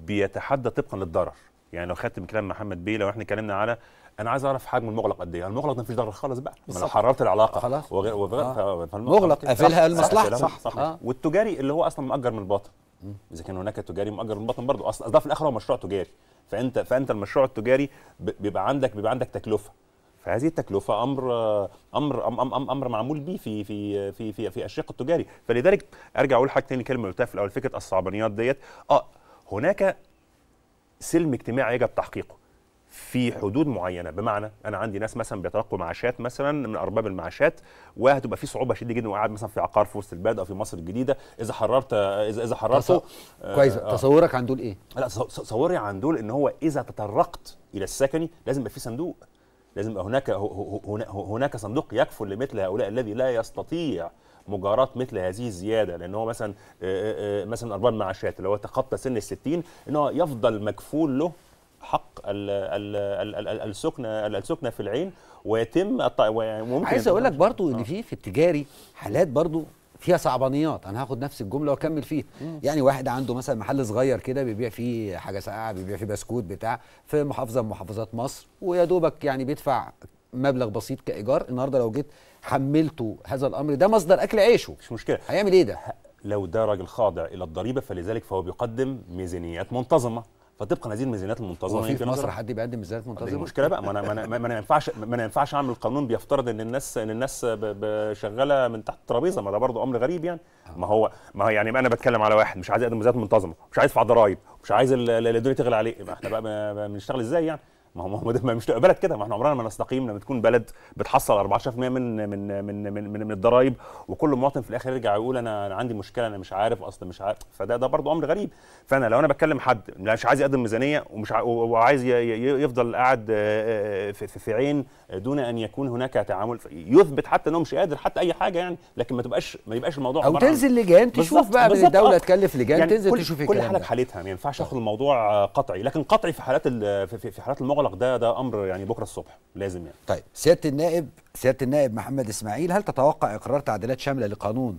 بيتحدى طبقا للضرر يعني لو خدت من كلام محمد بيه لو احنا اتكلمنا على انا عايز اعرف حجم المغلق قد ايه المغلق ما مفيش ضرر خالص بقى ما انا حررت العلاقه خلاص وغ... وغ... آه. مغلق قافلها لمصلحته صح صح, صح. آه. والتجاري اللي هو اصلا مأجر من الباطن اذا كان هناك تجاري مأجر من الباطن برضه اصلا ده في الاخر هو مشروع تجاري فانت فانت المشروع التجاري بيبقى عندك بيبقى عندك تكلفه فهذه التكلفه امر امر امر, أمر, أمر معمول به في في في في, في الشق التجاري فلذلك ارجع اقول حاجه تاني كلمه قلتها في الاول فكره الصعبانيات ديت اه هناك سلم اجتماعي يجب تحقيقه في حدود معينه بمعنى انا عندي ناس مثلا بيتلقوا معاشات مثلا من ارباب المعاشات وهتبقى في صعوبه شديده جدا وقاعد مثلا في عقار في وسط البلد او في مصر الجديده اذا حررت اذا اذا حررته آه كويس آه تصورك عن دول ايه؟ لا تصوري عن دول ان هو اذا تطرقت الى السكني لازم يبقى في صندوق لازم يبقى هناك هناك صندوق يكفل لمثل هؤلاء الذي لا يستطيع مجاراه مثل هذه الزياده لان هو مثلا مثلا اربع معاشات اللي هو تخطى سن ال 60 ان هو يفضل مكفول له حق السكنه السكنه في العين ويتم ممكن عايز اقول لك برضو ان آه. في في التجاري حالات برضو فيها صعبانيات انا هاخد نفس الجمله واكمل فيها يعني واحد عنده مثلا محل صغير كده بيبيع فيه حاجه ساقعه بيبيع فيه بسكوت بتاع في محافظه من محافظات مصر ويا دوبك يعني بيدفع مبلغ بسيط كايجار النهارده لو جيت حملته هذا الامر ده مصدر اكل عيشه مش مشكله هيعمل ايه ده لو ده راجل خاضع الى الضريبه فلذلك فهو بيقدم ميزانيات منتظمه فطبقا هذه الميزانيات المنتظمه في مصر حد بيقدم ميزانيات منتظمه مشكله بقى ما انا ما انا ما ينفعش ما انا ينفعش اعمل قانون بيفترض ان الناس ان الناس شغاله من تحت الترابيزه ما ده برضه امر غريب يعني ما هو ما هو يعني انا بتكلم على واحد مش عايز يقدم ميزانيات منتظمه مش عايز يدفع ضرائب مش عايز الدنيا تغلى عليه ما احنا بقى بنشتغل ازاي يعني ما هو ما مش تبقى بلد كده ما احنا عمرنا ما نستقيم لما تكون بلد بتحصل 14% من من من من, من من الضرايب وكل مواطن في الاخر يرجع يقول انا انا عندي مشكله انا مش عارف اصلا مش عارف فده ده برضه امر غريب فانا لو انا بتكلم حد مش عايز يقدم ميزانيه ومش وعايز يفضل قاعد آه، آه، في عين دون ان يكون هناك تعامل يثبت حتى انه مش قادر حتى اي حاجه يعني لكن ما تبقاش ما يبقاش الموضوع او تنزل لجان تشوف بقى من الدوله آه، تكلف لجان يعني تنزل كل تشوف كل حاله حالتها ما ينفعش اخد الموضوع قطعي لكن قطعي في حالات في حالات المغلق المغلق ده ده امر يعني بكره الصبح لازم يعني طيب سياده النائب سياده النائب محمد اسماعيل هل تتوقع اقرار تعديلات شامله لقانون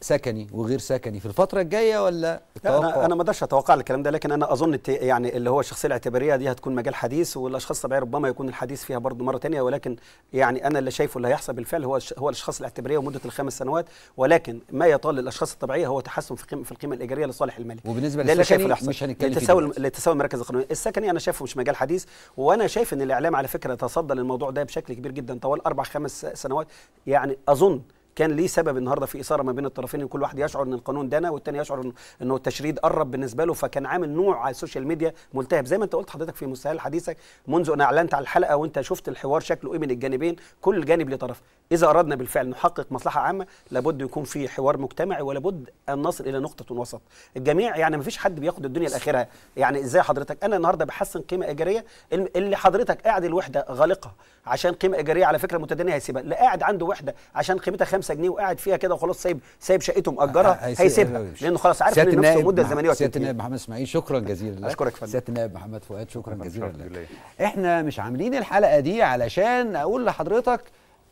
سكني وغير سكني في الفتره الجايه ولا التوقع؟ انا انا ما اقدرش اتوقع الكلام ده لكن انا اظن يعني اللي هو الشخصيه الاعتباريه دي هتكون مجال حديث والاشخاص الطبيعيه ربما يكون الحديث فيها برضه مره ثانيه ولكن يعني انا اللي شايفه اللي هيحصل بالفعل هو هو الاشخاص الاعتباريه ومده الخمس سنوات ولكن ما يطال للاشخاص الطبيعيه هو تحسن في قيمه في القيمه الايجاريه لصالح المالك وبالنسبه للسكني مش هنتكلم لتساوي لتساوي المراكز القانونيه السكني انا شايفه مش مجال حديث وانا شايف ان الاعلام على فكره تصدى للموضوع ده بشكل كبير جدا طوال اربع خمس سنوات يعني اظن كان ليه سبب النهارده في اثاره ما بين الطرفين ان كل واحد يشعر ان القانون دنا والتاني يشعر انه التشريد قرب بالنسبه له فكان عامل نوع على السوشيال ميديا ملتهب زي ما انت قلت حضرتك في مستهل حديثك منذ ان اعلنت على الحلقه وانت شفت الحوار شكله ايه من الجانبين كل جانب لطرف إذا أردنا بالفعل نحقق مصلحة عامة لابد يكون في حوار مجتمعي ولابد أن نصل إلى نقطة وسط الجميع يعني ما فيش حد بياخد الدنيا لآخرها يعني إزاي حضرتك أنا النهاردة بحسن قيمة إيجارية اللي حضرتك قاعد الوحدة غالقة عشان قيمة إيجارية على فكرة متدنية هيسيبها اللي قاعد عنده وحدة عشان قيمتها 5 جنيه وقاعد فيها كده وخلاص سايب سايب شقته مأجرها آه، آه، هيسيبها لأنه خلاص عارف إن نفسه مدة زمنية سيادة النائب محمد إسماعيل شكرا جزيلا لك أشكرك فندم سيادة النائب محمد فؤاد شكرا جزيلا لك إحنا مش عاملين الحلقة دي علشان أقول لحضرتك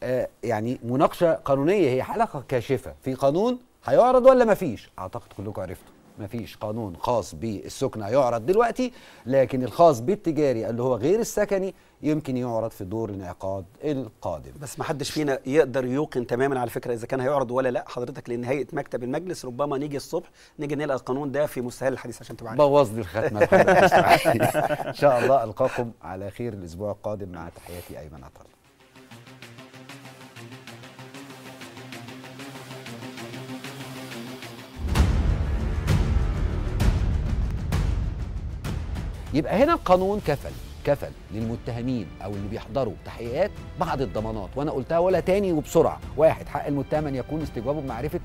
آه، يعني مناقشه قانونيه هي حلقه كاشفه في قانون هيعرض ولا مفيش اعتقد كلكم عرفتوا مفيش قانون خاص بالسكن هيعرض دلوقتي لكن الخاص بالتجاري اللي هو غير السكني يمكن يعرض في دور الانعقاد القادم بس ما حدش فينا يقدر يوقن تماما على فكره اذا كان هيعرض ولا لا حضرتك لان هيئه مكتب المجلس ربما نيجي الصبح نيجي نلقى القانون ده في مستهل الحديث عشان تبقى بوظ لي الختمه ان شاء الله القاكم على خير الاسبوع القادم مع تحياتي ايمن عطار يبقى هنا القانون كفل كفل للمتهمين او اللي بيحضروا تحقيقات بعض الضمانات وانا قلتها ولا تاني وبسرعه واحد حق المتهم ان يكون استجوابه بمعرفه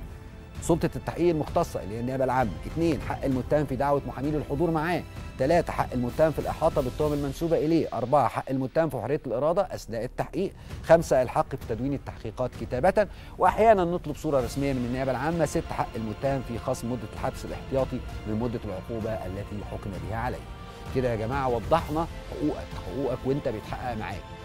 سلطه التحقيق المختصه اللي هي النيابه العامه اثنين حق المتهم في دعوه محامي للحضور معاه ثلاثة حق المتهم في الإحاطة بالتهم المنسوبة إليه أربعة حق المتهم في حرية الإرادة أثناء التحقيق خمسة الحق في تدوين التحقيقات كتابة وأحيانا نطلب صورة رسمية من النيابة العامة ستة حق المتهم في خصم مدة الحبس الاحتياطي من مدة العقوبة التي حكم بها عليه كده يا جماعه وضحنا حقوقك حقوقك وانت بيتحقق معاك